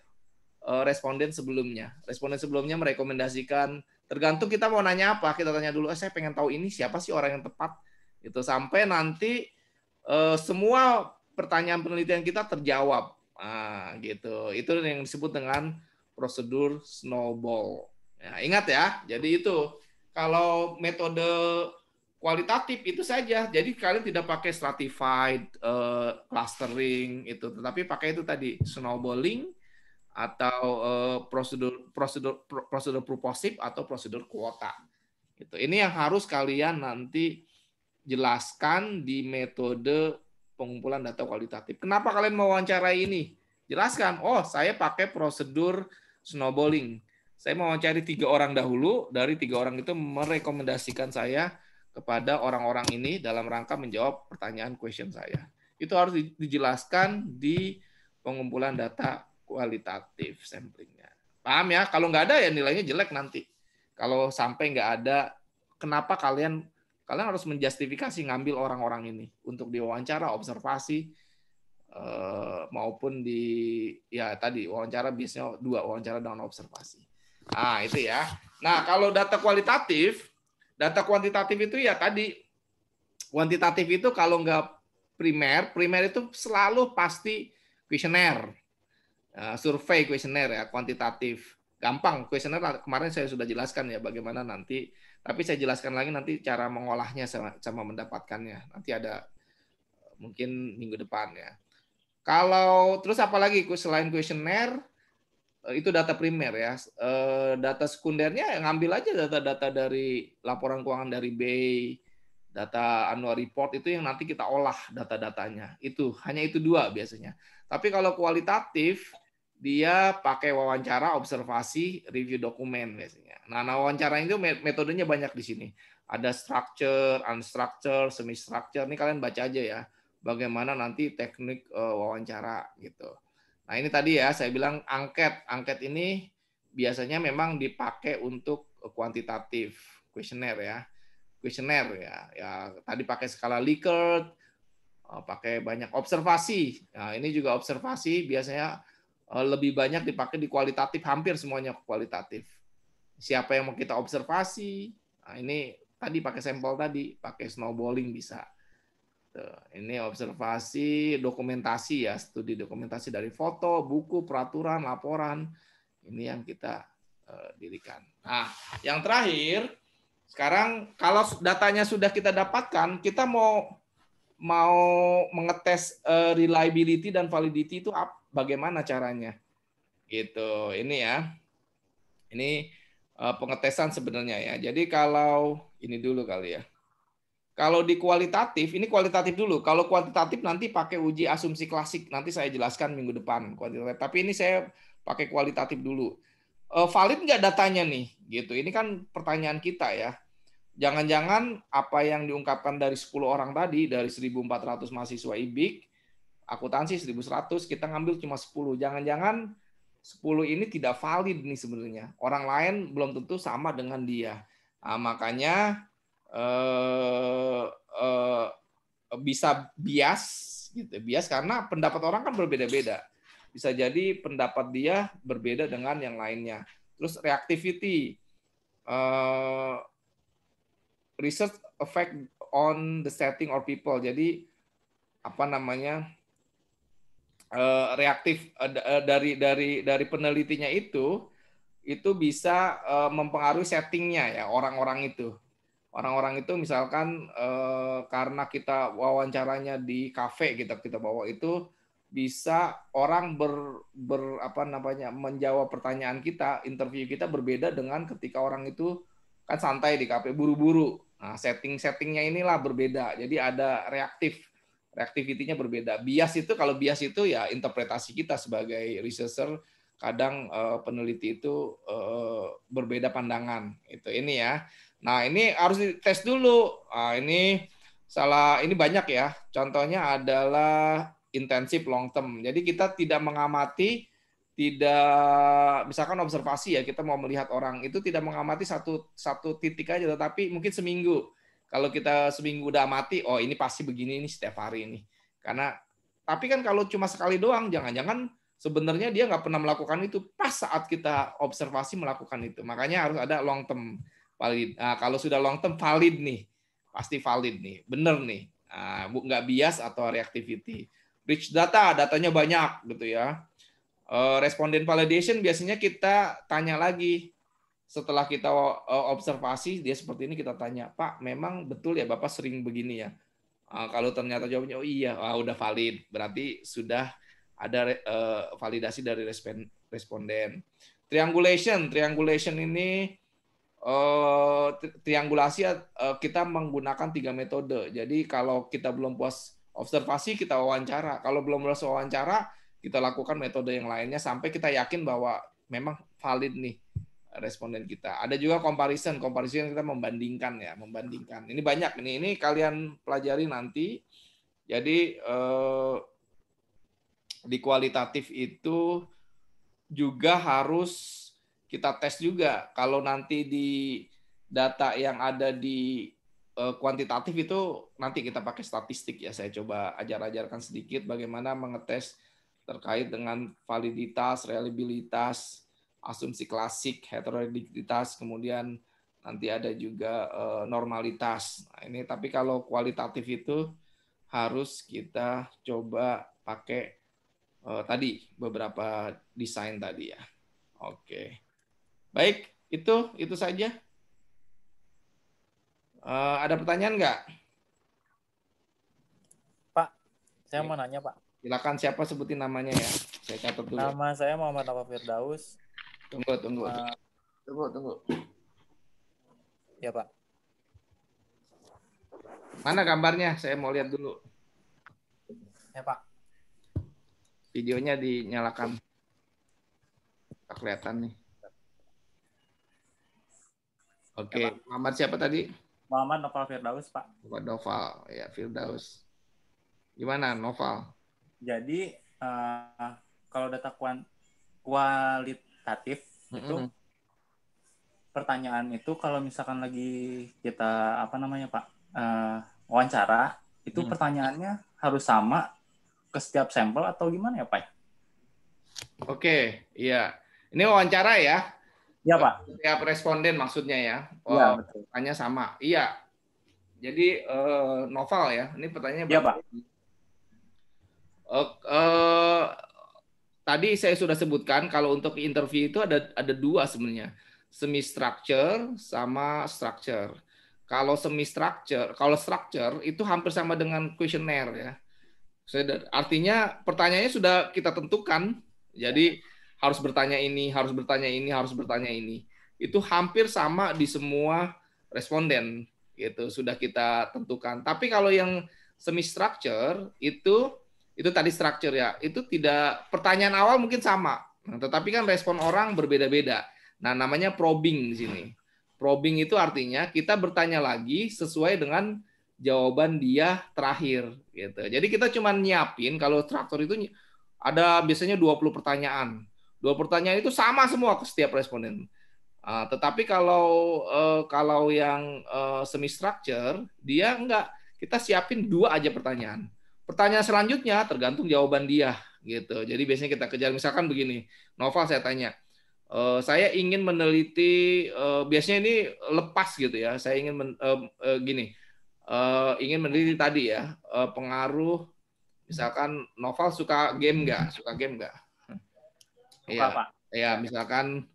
responden sebelumnya. Responden sebelumnya merekomendasikan tergantung kita mau nanya apa kita tanya dulu eh, saya pengen tahu ini siapa sih orang yang tepat itu sampai nanti eh, semua pertanyaan penelitian kita terjawab nah, gitu itu yang disebut dengan prosedur snowball ya, ingat ya jadi itu kalau metode kualitatif itu saja jadi kalian tidak pakai stratified eh, clustering itu tetapi pakai itu tadi snowballing atau eh, prosedur prosedur prosedur purposif atau prosedur kuota. Gitu. Ini yang harus kalian nanti jelaskan di metode pengumpulan data kualitatif. Kenapa kalian mau wawancara ini? Jelaskan. Oh, saya pakai prosedur snowballing. Saya mau mencari tiga orang dahulu. Dari tiga orang itu merekomendasikan saya kepada orang-orang ini dalam rangka menjawab pertanyaan question saya. Itu harus dijelaskan di pengumpulan data kualitatif samplingnya. Paham ya? Kalau nggak ada ya nilainya jelek nanti. Kalau sampai nggak ada, kenapa kalian kalian harus menjustifikasi ngambil orang-orang ini untuk diwawancara, observasi eh, maupun di ya tadi wawancara biasanya dua wawancara dan observasi. Ah itu ya. Nah kalau data kualitatif, data kuantitatif itu ya tadi kuantitatif itu kalau nggak primer, primer itu selalu pasti kuesioner Eh, survei kuesioner ya kuantitatif gampang kuesioner kemarin saya sudah jelaskan ya bagaimana nanti tapi saya jelaskan lagi nanti cara mengolahnya sama, sama mendapatkannya nanti ada eh, mungkin minggu depan ya kalau terus apalagi selain kuesioner eh, itu data primer ya data sekundernya ya ngambil aja data-data dari laporan keuangan dari B data annual report itu yang nanti kita olah data-datanya itu hanya itu dua biasanya tapi kalau kualitatif dia pakai wawancara, observasi, review dokumen biasanya. Nah, nah wawancara itu metodenya banyak di sini. Ada structure, unstructure, semi structure. Ini kalian baca aja ya. Bagaimana nanti teknik eh, wawancara gitu. Nah, ini tadi ya saya bilang angket. Angket ini biasanya memang dipakai untuk kuantitatif kuesioner ya. Kuesioner ya. Ya tadi pakai skala Likert, eh, pakai banyak observasi. Nah, ini juga observasi biasanya Eh, lebih banyak dipakai di kualitatif, hampir semuanya kualitatif. Siapa yang mau kita observasi? Nah, ini tadi pakai sampel tadi, pakai snowballing bisa. ini observasi, dokumentasi ya, studi dokumentasi dari foto, buku, peraturan, laporan. Ini yang kita eh, dirikan. Nah, yang terakhir, sekarang kalau datanya sudah kita dapatkan, kita mau mau mengetes eh, reliability dan validity itu apa? bagaimana caranya. Gitu. Ini ya. Ini eh, pengetesan sebenarnya ya. Jadi kalau ini dulu kali ya. Kalau di kualitatif, ini kualitatif dulu. Kalau kuantitatif nanti pakai uji asumsi klasik. Nanti saya jelaskan minggu depan kuantitatif. Tapi ini saya pakai kualitatif dulu. uh, valid nggak datanya nih? Gitu. Ini kan pertanyaan kita ya. Jangan-jangan apa yang diungkapkan dari 10 orang tadi, dari 1.400 mahasiswa IBIK, akuntansi 1100 kita ngambil cuma 10. Jangan-jangan 10 ini tidak valid nih sebenarnya. Orang lain belum tentu sama dengan dia. Nah, makanya eh, eh, bisa bias gitu. Bias karena pendapat orang kan berbeda-beda. Bisa jadi pendapat dia berbeda dengan yang lainnya. Terus reactivity eh, research effect on the setting or people. Jadi apa namanya Eh, reaktif eh, eh, dari dari dari penelitinya itu itu bisa mempengaruhi settingnya ya orang-orang itu orang-orang itu misalkan karena kita wawancaranya di kafe kita kita bawa itu bisa orang ber, ber apa namanya menjawab pertanyaan kita interview kita berbeda dengan ketika orang itu kan santai di kafe buru-buru nah setting settingnya inilah berbeda jadi ada reaktif Reaktivitinya berbeda. Bias itu kalau bias itu ya interpretasi kita sebagai researcher kadang uh, peneliti itu uh, berbeda pandangan itu ini ya. Nah, ini harus dites dulu. Nah, ini salah ini banyak ya. Contohnya adalah intensif long term. Jadi kita tidak mengamati tidak misalkan observasi ya kita mau melihat orang itu tidak mengamati satu satu titik aja tetapi mungkin seminggu kalau kita seminggu udah mati, oh ini pasti begini nih setiap hari ini. Karena tapi kan kalau cuma sekali doang, jangan-jangan sebenarnya dia nggak pernah melakukan itu pas saat kita observasi melakukan itu. Makanya harus ada long term valid. Nah, kalau sudah long term valid nih, pasti valid nih, bener nih, nah, nggak bias atau reactivity. Rich data, datanya banyak gitu ya. Eh, responden validation biasanya kita tanya lagi setelah kita observasi dia seperti ini kita tanya Pak memang betul ya Bapak sering begini ya ah, kalau ternyata jawabnya oh iya wah, udah valid berarti sudah ada e, validasi dari respon responden triangulation triangulation ini e, triangulasi e, kita menggunakan tiga metode jadi kalau kita belum puas observasi kita wawancara kalau belum puas wawancara kita lakukan metode yang lainnya sampai kita yakin bahwa memang valid nih responden kita. Ada juga comparison, comparison kita membandingkan ya, membandingkan. Ini banyak ini ini kalian pelajari nanti. Jadi eh, di kualitatif itu juga harus kita tes juga. Kalau nanti di data yang ada di eh, kuantitatif itu nanti kita pakai statistik ya. Saya coba ajar-ajarkan sedikit bagaimana mengetes terkait dengan validitas, reliabilitas, asumsi klasik heterogenititas kemudian nanti ada juga eh, normalitas nah, ini tapi kalau kualitatif itu harus kita coba pakai uh, tadi beberapa desain tadi ya oke baik itu itu saja uh, ada pertanyaan nggak pak saya okay. mau nanya pak silakan siapa sebutin namanya ya saya catat dulu nama saya Muhammad Nafa Firdaus Tunggu, tunggu. Uh, tunggu, tunggu. Ya, Pak. Mana gambarnya? Saya mau lihat dulu. Ya, Pak. Videonya dinyalakan. Tak kelihatan nih. Oke, okay. ya, Muhammad siapa tadi? Muhammad Noval Firdaus, Pak. Muhammad Noval, ya Firdaus. Gimana Noval? Jadi uh, kalau data kuant kualit natif mm-hmm. itu pertanyaan itu kalau misalkan lagi kita apa namanya pak uh, wawancara itu pertanyaannya harus sama ke setiap sampel atau gimana ya pak? Oke, iya. Ini wawancara ya? Iya pak. Setiap responden maksudnya ya? Iya, oh, iya betul. Tanya sama. Iya. Jadi uh, novel ya. Ini pertanyaannya. Iya pak. Uh, uh, tadi saya sudah sebutkan kalau untuk interview itu ada ada dua sebenarnya semi structure sama structure kalau semi structure kalau structure itu hampir sama dengan kuesioner ya artinya pertanyaannya sudah kita tentukan jadi harus bertanya ini harus bertanya ini harus bertanya ini itu hampir sama di semua responden gitu sudah kita tentukan tapi kalau yang semi structure itu itu tadi structure ya itu tidak pertanyaan awal mungkin sama nah, tetapi kan respon orang berbeda-beda nah namanya probing di sini probing itu artinya kita bertanya lagi sesuai dengan jawaban dia terakhir gitu jadi kita cuma nyiapin kalau traktor itu ada biasanya 20 pertanyaan dua pertanyaan itu sama semua ke setiap responden Uh, tetapi kalau uh, kalau yang uh, eh, semi structure dia enggak kita siapin dua aja pertanyaan Pertanyaan selanjutnya tergantung jawaban dia gitu. Jadi biasanya kita kejar misalkan begini, Nova saya tanya, e, saya ingin meneliti e, biasanya ini lepas gitu ya. Saya ingin men, e, e, gini, e, ingin meneliti tadi ya e, pengaruh misalkan Noval suka game nggak? Suka game nggak? Iya, ya misalkan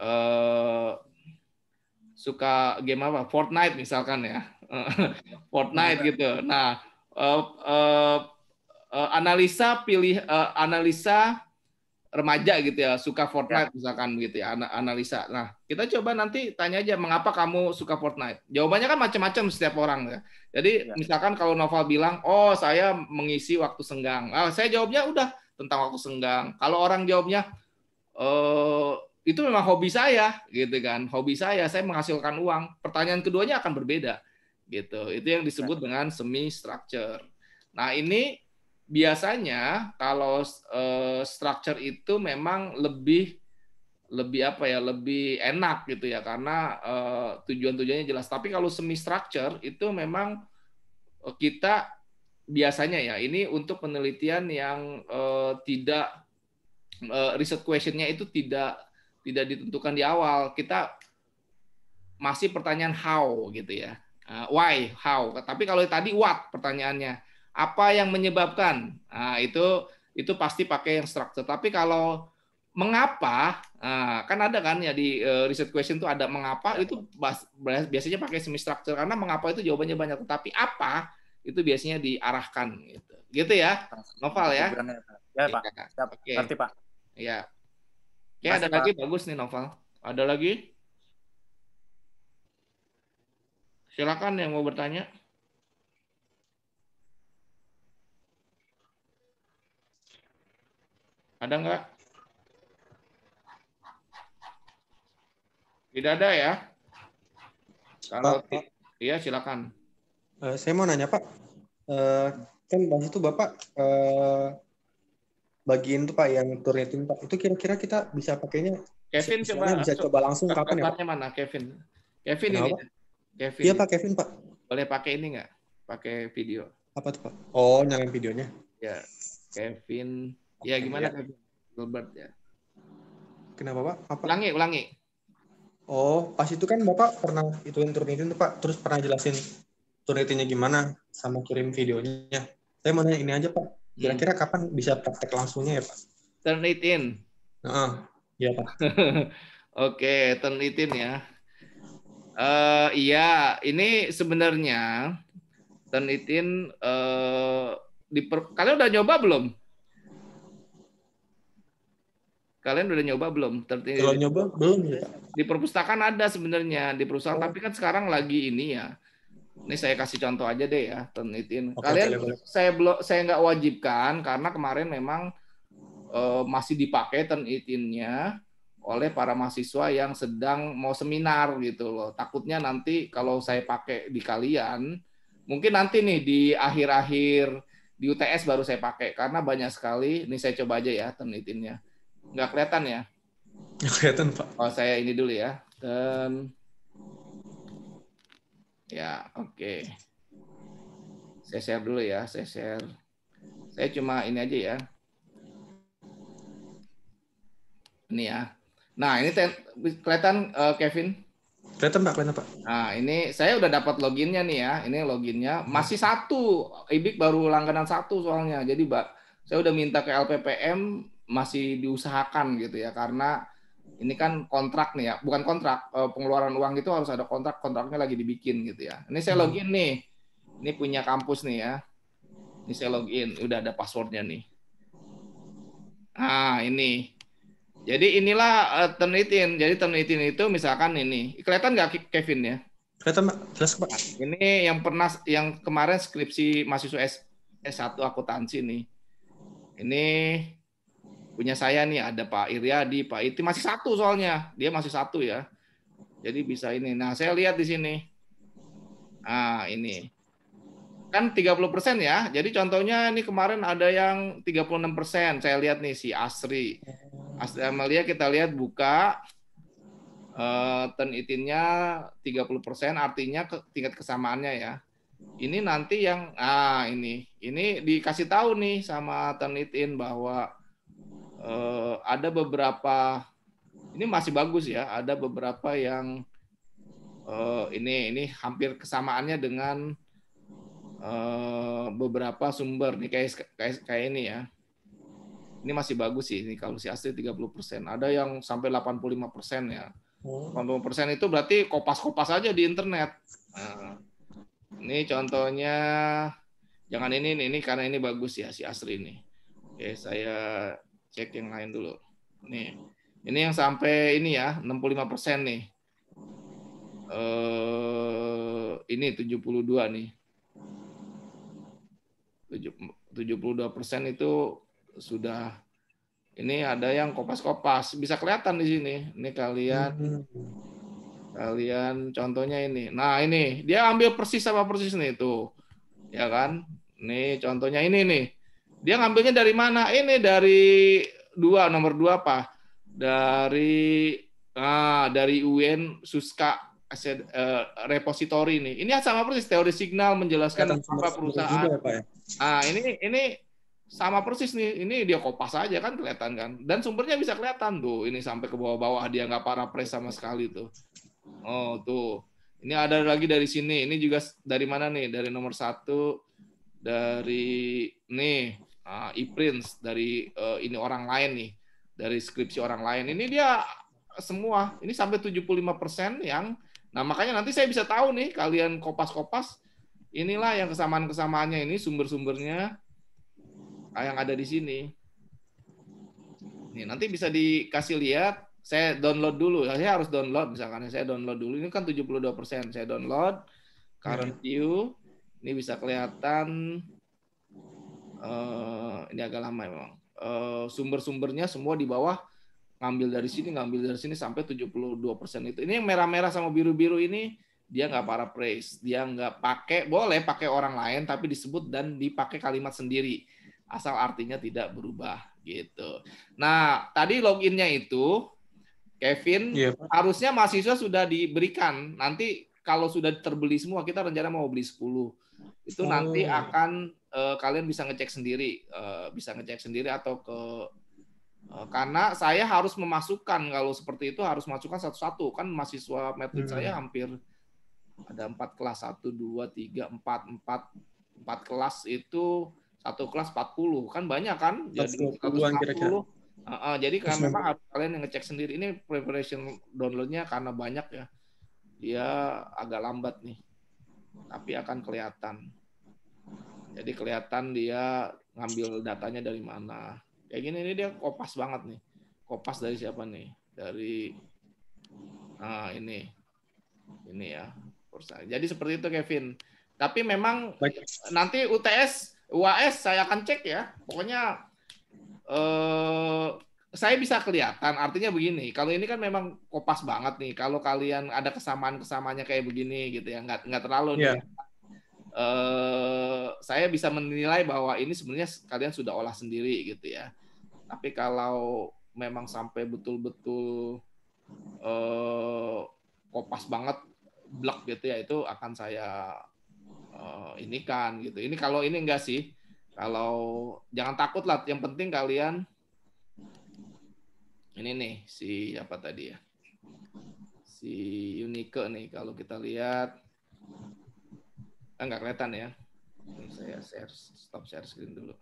eh, suka game apa? Fortnite misalkan ya, (laughs) Fortnite gitu. Nah uh, analisa pilih uh, analisa remaja gitu ya suka Fortnite ya. misalkan gitu ya analisa. Nah kita coba nanti tanya aja mengapa kamu suka Fortnite. Jawabannya kan macam-macam setiap orang ya. Jadi ya. misalkan kalau Noval bilang oh saya mengisi waktu senggang, nah, saya jawabnya udah tentang waktu senggang. Kalau orang jawabnya eh itu memang hobi saya gitu kan hobi saya saya menghasilkan uang. Pertanyaan keduanya akan berbeda gitu. Itu yang disebut iya. dengan semi structure. Nah, ini biasanya kalau uh, structure itu memang lebih lebih apa ya lebih enak gitu ya karena uh, tujuan-tujuannya jelas tapi kalau semi structure itu memang eh, kita biasanya ya ini untuk penelitian yang uh, tidak uh, riset questionnya itu tidak tidak ditentukan di awal kita masih pertanyaan how gitu ya Ah, why, how. Tapi kalau tadi what pertanyaannya, apa yang menyebabkan? Nah, itu itu pasti pakai yang structure. Tapi kalau mengapa, uh, kan ada kan ya di uh, research question itu ada mengapa itu biasanya pakai semi structure karena mengapa itu jawabannya banyak. Tapi apa itu biasanya diarahkan gitu. Gitu ya, novel ya. Ya Pak. Ya, Pak. Iya. Oke. Nanti Pak. Ya. Ya ada lagi Pak. bagus nih Noval. Ada lagi? Silakan yang mau bertanya. Ada nggak? Tidak ada ya? Kalau iya silakan. Uh, saya mau nanya Pak, uh, kan bang itu Bapak uh, bagiin tuh Pak yang turnitin Pak, itu kira-kira kita bisa pakainya? Kevin coba bisa coba langsung kapan ya? Pak? mana Kevin? Kevin Kenapa? ini Kevin. Iya Pak Kevin Pak. Boleh pakai ini nggak? Pakai video. Apa tuh Pak? Oh nyalain videonya. Ya Kevin. Ya gimana ya. Gilbert ya. Kenapa Pak? Apa? Ulangi, ulangi. Oh, pas itu kan Bapak pernah itu Turnitin tuh Pak, terus pernah jelasin Turnitinnya gimana sama kirim videonya. Saya mau nanya ini aja Pak, hmm. kira-kira hmm. kapan bisa praktek langsungnya ya Pak? Turnitin. Heeh. Uh, iya Pak. (laughs) Oke, okay, Turnitin ya. Uh, iya, ini sebenarnya Turnitin uh, eh, kalian udah nyoba belum? Kalian udah nyoba belum? Turnitin. Kalau nyoba belum ya. Di perpustakaan ada sebenarnya di perusahaan, oh. tapi kan sekarang lagi ini ya. Ini saya kasih contoh aja deh ya, Turnitin. Okay, kalian saya belum saya nggak wajibkan karena kemarin memang uh, masih dipakai Turnitinnya oleh para mahasiswa yang sedang mau seminar gitu loh. Takutnya nanti kalau saya pakai di kalian, mungkin nanti nih di akhir-akhir di UTS baru saya pakai karena banyak sekali. Ini saya coba aja ya tenitinnya. Nggak kelihatan ya? Nggak kelihatan pak. Oh saya ini dulu ya. Dan ya oke. Okay. Saya share dulu ya. Saya share. Saya cuma ini aja ya. Ini ya. Nah, ini kelihatan uh, Kevin? Kelihatan Pak, kelihatan Pak. Nah, ini saya udah dapat loginnya nih ya. Ini loginnya masih satu. Ibik baru langganan satu soalnya. Jadi, Pak, saya udah minta ke LPPM masih diusahakan gitu ya karena ini kan kontrak nih ya, bukan kontrak eh, pengeluaran uang itu harus ada kontrak, kontraknya lagi dibikin gitu ya. Ini saya hmm. login nih, ini punya kampus nih ya. Ini saya login, udah ada passwordnya nih. Ah ini jadi inilah uh, eh, Turnitin. Jadi Turnitin itu misalkan ini. Kelihatan nggak Kevin ya? Kelihatan, Pak. Jelas, Pak. Nah, ini yang pernah yang kemarin skripsi mahasiswa S, S1 akuntansi nih. Ini punya saya nih ada Pak Iriadi, Pak Iti masih satu soalnya. Dia masih satu ya. Jadi bisa ini. Nah, saya lihat di sini. Ah, ini. Kan 30% ya. Jadi contohnya ini kemarin ada yang 36%. Saya lihat nih si Asri Asli Amalia kita lihat buka uh, turn it persen 30% artinya ke, tingkat kesamaannya ya. Ini nanti yang ah ini ini dikasih tahu nih sama turn it in bahwa eh, ada beberapa ini masih bagus ya, ada beberapa yang eh, ini ini hampir kesamaannya dengan beberapa sumber nih kayak kayak, kayak ini ya ini masih bagus sih, ini kalau si asli 30%. Ada yang sampai 85% ya. Oh. persen itu berarti kopas-kopas aja di internet. Nah, ini contohnya, jangan ini, ini karena ini bagus ya, si asli ini. Oke, saya cek yang lain dulu. Nih, ini yang sampai ini ya, 65% nih. Eh, ini 72 nih. 72 persen itu sudah ini ada yang kopas-kopas bisa kelihatan di sini. Ini kalian hmm. kalian contohnya ini. Nah, ini dia ambil persis sama persis nih tuh. Ya kan? Nih contohnya ini nih. Dia ngambilnya dari mana? Ini dari dua nomor dua apa? Dari ah dari UN Suska aset eh, repository ini Ini sama persis teori signal menjelaskan kan apa perusahaan. Ya, ya, Ah, ini ini sama persis nih ini dia kopas aja kan kelihatan kan dan sumbernya bisa kelihatan tuh ini sampai ke bawah-bawah dia nggak pres sama sekali tuh oh tuh ini ada lagi dari sini ini juga dari mana nih dari nomor satu dari nih uh, ah, e prince dari uh, ini orang lain nih dari skripsi orang lain ini dia semua ini sampai 75% yang nah makanya nanti saya bisa tahu nih kalian kopas-kopas inilah yang kesamaan-kesamaannya ini sumber-sumbernya Ah, yang ada di sini. Nih, nanti bisa dikasih lihat, saya download dulu. Saya harus download misalkan saya download dulu. Ini kan 72%. Saya download current iya. view. Ini bisa kelihatan uh, ini agak lama memang. Uh, sumber-sumbernya semua di bawah ngambil dari sini, ngambil dari sini sampai 72% itu. Ini yang merah-merah sama biru-biru ini dia nggak paraphrase, dia nggak pakai, boleh pakai orang lain tapi disebut dan dipakai kalimat sendiri asal artinya tidak berubah gitu. Nah, tadi loginnya itu Kevin yep. Iya, harusnya mahasiswa sudah diberikan. Nanti kalau sudah terbeli semua kita rencana mau beli 10. Itu oh. nanti akan uh, kalian bisa ngecek sendiri, uh, bisa ngecek sendiri atau ke eh, karena saya harus memasukkan kalau seperti itu harus masukkan satu-satu kan mahasiswa metode hmm. saya hampir ada empat kelas satu dua tiga empat empat empat kelas itu satu kelas 40 kan banyak kan jadi kira-kira. Uh, uh, jadi kan memang kalian yang ngecek sendiri ini preparation downloadnya karena banyak ya dia agak lambat nih tapi akan kelihatan jadi kelihatan dia ngambil datanya dari mana kayak gini ini dia kopas banget nih kopas dari siapa nih dari uh, ini ini ya jadi seperti itu Kevin tapi memang Baik. nanti UTS UAS saya akan cek ya. Pokoknya eh, saya bisa kelihatan. Artinya begini, kalau ini kan memang kopas banget nih. Kalau kalian ada kesamaan kesamanya kayak begini gitu ya, nggak nggak terlalu yeah. nih. Eh, saya bisa menilai bahwa ini sebenarnya kalian sudah olah sendiri gitu ya. Tapi kalau memang sampai betul-betul eh, kopas banget blok gitu ya itu akan saya uh, ini kan gitu. Ini kalau ini enggak sih. Kalau jangan takut lah. Yang penting kalian ini nih si apa tadi ya? Si Unique nih kalau kita lihat ah, enggak kelihatan ya. Saya share stop share screen dulu.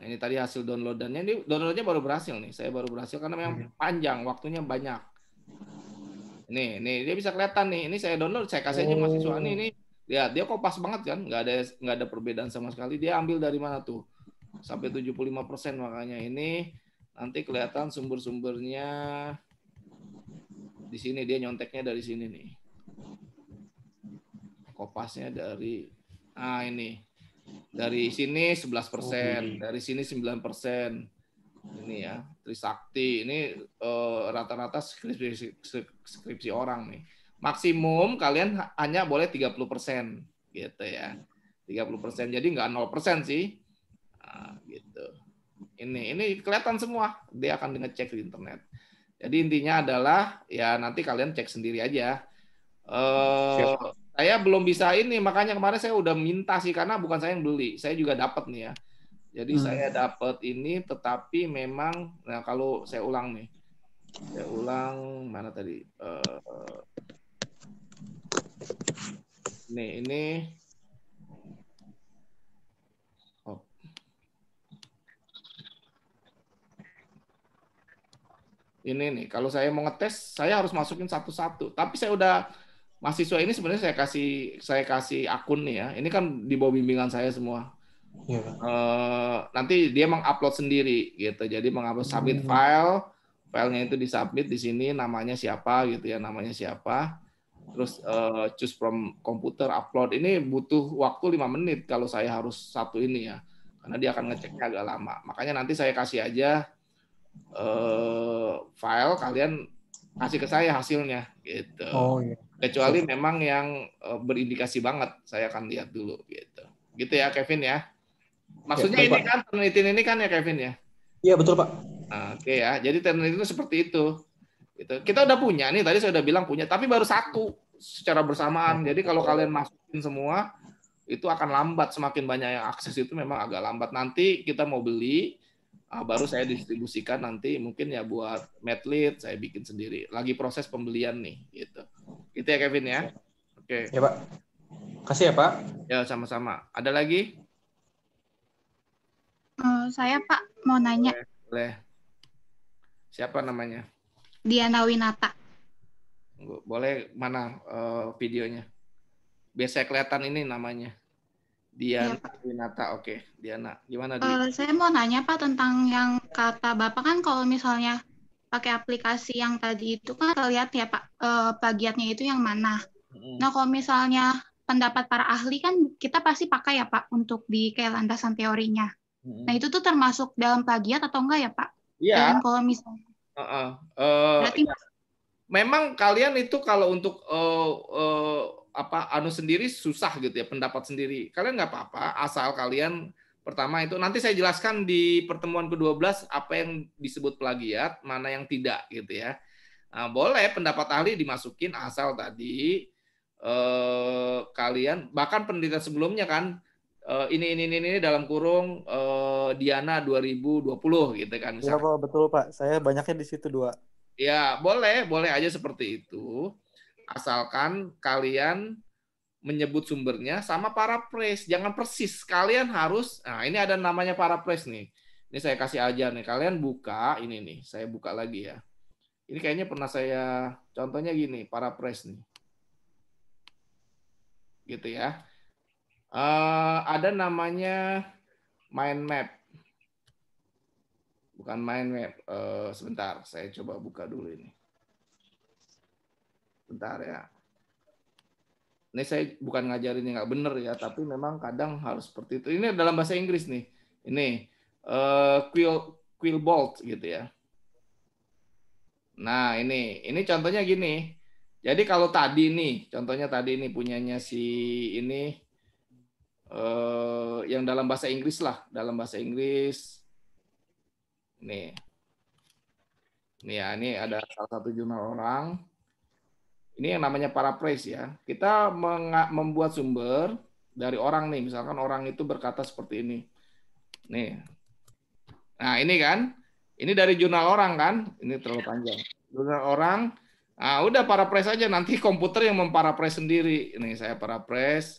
Nah, ini tadi hasil downloadannya. Ini downloadnya baru berhasil nih. Saya baru berhasil karena memang iya. panjang, waktunya banyak. Nih, nih dia bisa kelihatan nih. Ini saya download, saya kasih aja oh. mahasiswa nih. Ini ya dia kok pas banget kan? Nggak ada nggak ada perbedaan sama sekali. Dia ambil dari mana tuh? Sampai 75 persen makanya ini nanti kelihatan sumber-sumbernya di sini dia nyonteknya dari sini nih. Kopasnya dari ah ini dari sini 11 persen, oh, iya. dari sini 9 persen ini ya Trisakti ini eh, rata-rata uh, skripsi, skripsi orang nih maksimum kalian hanya boleh 30 persen gitu ya 30 persen jadi nggak 0 persen sih nah, gitu ini ini kelihatan semua dia akan ngecek di internet jadi intinya adalah ya nanti kalian cek sendiri aja uh, saya belum bisa ini makanya kemarin saya udah minta sih karena bukan saya yang beli saya juga dapat nih ya jadi hmm. saya dapat ini tetapi memang nah kalau saya ulang nih. Saya ulang mana tadi? Uh, ini ini oh. Ini nih, kalau saya mau ngetes, saya harus masukin satu-satu. Tapi saya udah mahasiswa ini sebenarnya saya kasih saya kasih akun nih ya. Ini kan di bawah bimbingan saya semua Uh, nanti dia mengupload sendiri gitu. Jadi mengupload submit hmm. file, filenya itu disubmit di sini namanya siapa gitu ya, namanya siapa. Terus uh, choose from komputer upload. Ini butuh waktu lima menit kalau saya harus satu ini ya. Karena dia akan ngeceknya agak lama. Makanya nanti saya kasih aja uh, file kalian kasih ke saya hasilnya gitu. Oh, iya. Kecuali memang yang uh, berindikasi banget, saya akan lihat dulu gitu. Gitu ya Kevin ya. Maksudnya ya, ini Pak. kan turnitin ini kan ya Kevin ya? Iya betul Pak. Ah, oke ya, jadi turnitin itu seperti itu. Gitu. Kita udah punya nih, tadi saya udah bilang punya, tapi baru satu secara bersamaan. Iya. Jadi kalau kalian masukin semua, itu akan lambat. Semakin banyak yang akses itu memang agak lambat. Nanti kita mau beli, ah, baru saya distribusikan nanti mungkin ya buat medlit saya bikin sendiri. Lagi proses pembelian nih, gitu. Itu ya Kevin ya. Iya. Oke. Okay. Ya Pak. Kasih ya Pak. Ya sama-sama. Ada lagi? Eh, saya Pak mau nanya. Boleh, Siapa namanya? Diana Winata. Boleh mana uh, videonya? Biasa kelihatan ini namanya. Diana ya, Winata, oke. Okay. Diana, gimana? Uh, saya mau nanya Pak tentang yang kata Bapak kan kalau misalnya pakai aplikasi yang tadi itu kan terlihat ya Pak uh, bagiannya itu yang mana. Hmm. Nah kalau misalnya pendapat para ahli kan kita pasti pakai ya Pak untuk di kayak landasan teorinya. Nah, itu tuh termasuk dalam plagiat atau enggak ya, Pak? Iya. Dan kalau misalnya. Uh -uh. Uh, Berarti ya. memang kalian itu kalau untuk uh, uh, apa anu sendiri susah gitu ya, pendapat sendiri. Kalian nggak apa-apa asal kalian pertama itu nanti saya jelaskan di pertemuan ke-12 apa yang disebut plagiat, mana yang tidak gitu ya. Nah, boleh pendapat ahli dimasukin asal tadi eh, kalian bahkan penelitian sebelumnya kan Eh, ini ini ini, ini dalam kurung uh, Diana 2020 gitu kan. Iya Pak, betul Pak. Saya banyaknya di situ dua. Ya, boleh, boleh aja seperti itu. Asalkan kalian menyebut sumbernya sama para press. Jangan persis. Kalian harus Nah, ini ada namanya para press nih. Ini saya kasih aja nih. Kalian buka ini nih. Saya buka lagi ya. Ini kayaknya pernah saya contohnya gini, para press nih. Gitu ya. Uh, ada namanya mind map. Bukan mind map. Uh, sebentar, saya coba buka dulu ini. Bentar ya. Ini saya bukan ngajarin yang nggak bener ya, tapi memang kadang harus seperti itu. Ini dalam bahasa Inggris nih. Ini uh, quill quill bolt gitu ya. Nah ini ini contohnya gini. Jadi kalau tadi nih, contohnya tadi ini punyanya si ini Eh, yang dalam bahasa Inggris lah, dalam bahasa Inggris. Nih. Nih ya, ini ada salah satu jurnal orang. Ini yang namanya paraphrase ya. Kita membuat sumber dari orang nih, misalkan orang itu berkata seperti ini. Nih. Nah, ini kan. Ini dari jurnal orang kan? Ini terlalu panjang. Jurnal orang. Ah, udah paraphrase aja nanti komputer yang memparaphrase sendiri. Ini saya paraphrase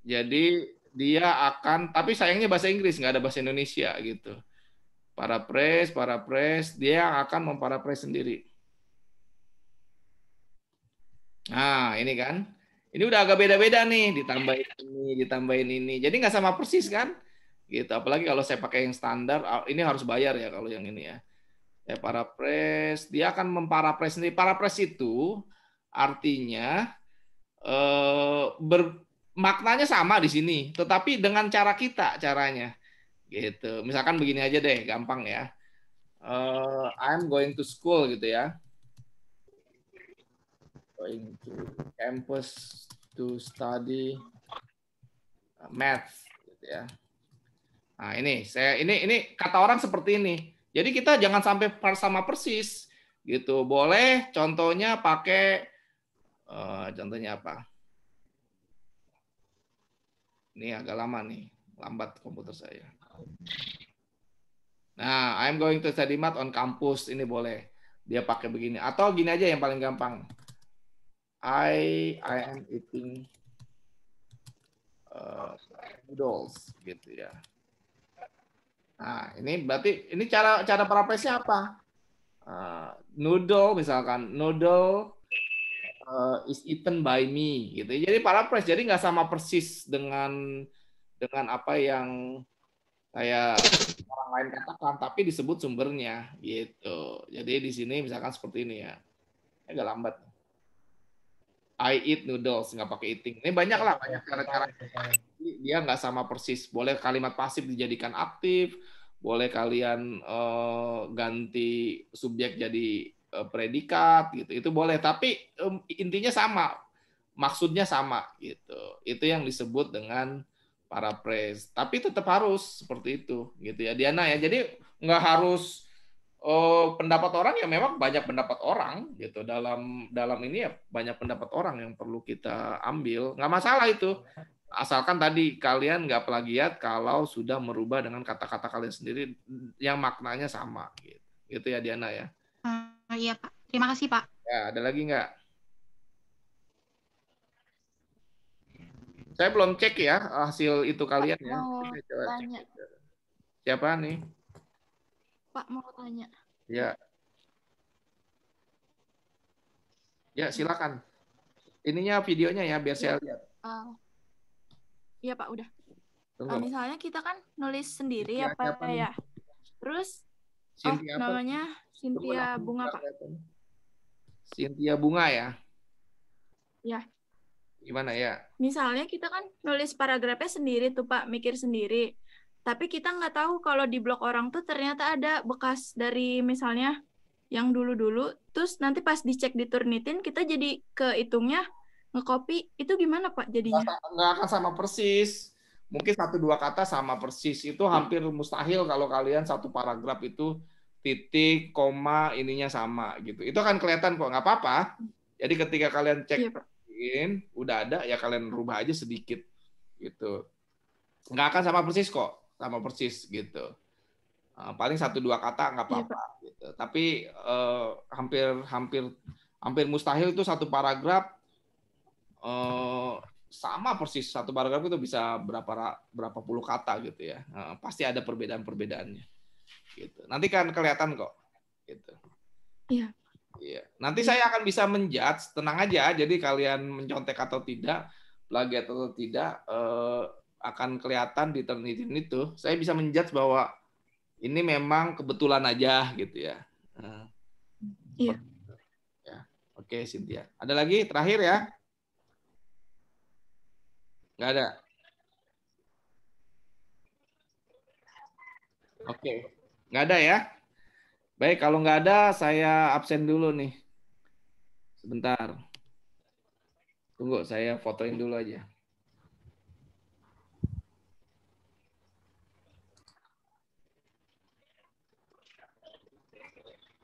jadi dia akan, tapi sayangnya bahasa Inggris nggak ada bahasa Indonesia gitu. Para pres, para pres, dia yang akan mempara pres sendiri. Nah, ini kan. Ini udah agak beda-beda nih, ditambahin ini, ditambahin ini. Jadi nggak sama persis kan? Gitu. Apalagi kalau saya pakai yang standar, ah, ini harus bayar ya kalau yang ini ya. Ya, pres, dia akan mempara memparapres sendiri. pres itu artinya eh, ber, maknanya sama di sini, tetapi dengan cara kita caranya. Gitu. Misalkan begini aja deh, gampang ya. Uh, I'm going to school gitu ya. Going to campus to study math gitu ya. Nah, ini saya ini ini kata orang seperti ini. Jadi kita jangan sampai sama persis gitu. Boleh contohnya pakai uh, contohnya apa? Ini agak lama nih, lambat komputer saya. Nah, I'm going to study math on campus. Ini boleh. Dia pakai begini. Atau gini aja yang paling gampang. I I am eating uh, noodles gitu ya. Nah, ini berarti ini cara cara paraphrase apa? Uh, noodle misalkan noodle uh, is eaten by me gitu. Jadi para pres jadi nggak sama persis dengan dengan apa yang kayak orang lain katakan tapi disebut sumbernya gitu. Jadi di sini misalkan seperti ini ya. Agak lambat. I eat noodles nggak pakai eating. Ini banyak lah banyak cara-cara. Dia nggak sama persis. Boleh kalimat pasif dijadikan aktif, boleh kalian uh, ganti subjek jadi Eh, predikat gitu itu boleh tapi um, intinya sama maksudnya sama gitu itu yang disebut dengan para pres tapi tetap harus seperti itu gitu ya Diana ya jadi nggak harus uh, pendapat orang ya memang banyak pendapat orang gitu dalam dalam ini ya banyak pendapat orang yang perlu kita ambil nggak masalah itu asalkan tadi kalian nggak plagiat kalau sudah merubah dengan kata-kata kalian sendiri yang maknanya sama gitu gitu ya Diana ya. Hmm. Oh iya Pak, terima kasih Pak. Ya, ada lagi nggak? Saya belum cek ya hasil itu kalian ya. Mau Coba tanya. Cek. Siapa nih? Pak mau tanya. Ya. Ya silakan. Ininya videonya ya biar ya. saya lihat. Ah. Iya Pak udah. Uh, misalnya kita kan nulis sendiri iya, ya, Pak ya? Terus Cynthia oh, namanya Cynthia Bunga, Pak. Cynthia Bunga ya? Ya. Gimana ya? Misalnya kita kan nulis paragrafnya sendiri tuh, Pak, mikir sendiri. Tapi kita nggak tahu kalau di blog orang tuh ternyata ada bekas dari misalnya yang dulu-dulu, terus nanti pas dicek di Turnitin, kita jadi kehitungnya nge-copy. itu gimana Pak jadinya? Nggak akan sama persis mungkin satu dua kata sama persis itu hmm. hampir mustahil kalau kalian satu paragraf itu titik koma ininya sama gitu itu akan kelihatan kok nggak apa-apa jadi ketika kalian cek iya, udah ada ya kalian rubah aja sedikit gitu nggak akan sama persis kok sama persis gitu ah, paling satu dua kata nggak iya, apa-apa gitu. tapi eh, hampir hampir hampir mustahil itu satu paragraf eh, sama persis satu paragraf itu bisa berapa berapa puluh kata gitu ya. pasti ada perbedaan-perbedaannya. Gitu. Nanti kan kelihatan kok. Gitu. Iya. Iya. Nanti saya akan bisa menjudge, tenang aja. Jadi kalian mencontek atau tidak, plagiat atau tidak eh, akan kelihatan di ternitin itu. Saya bisa menjudge bahwa ini memang kebetulan aja gitu ya. Iya. Ya. Oke, Cynthia. Ada lagi terakhir ya? Nggak ada. Oke. Okay. Nggak ada ya? Baik, kalau nggak ada, saya absen dulu nih. Sebentar. Tunggu, saya fotoin dulu aja.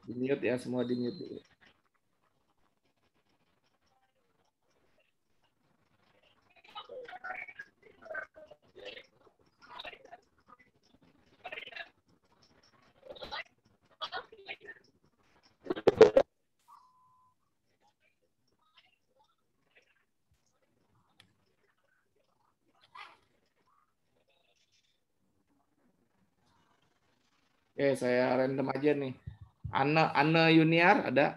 Di mute ya, semua di mute. Oke, saya random aja nih. Ana Ana Yuniar ada?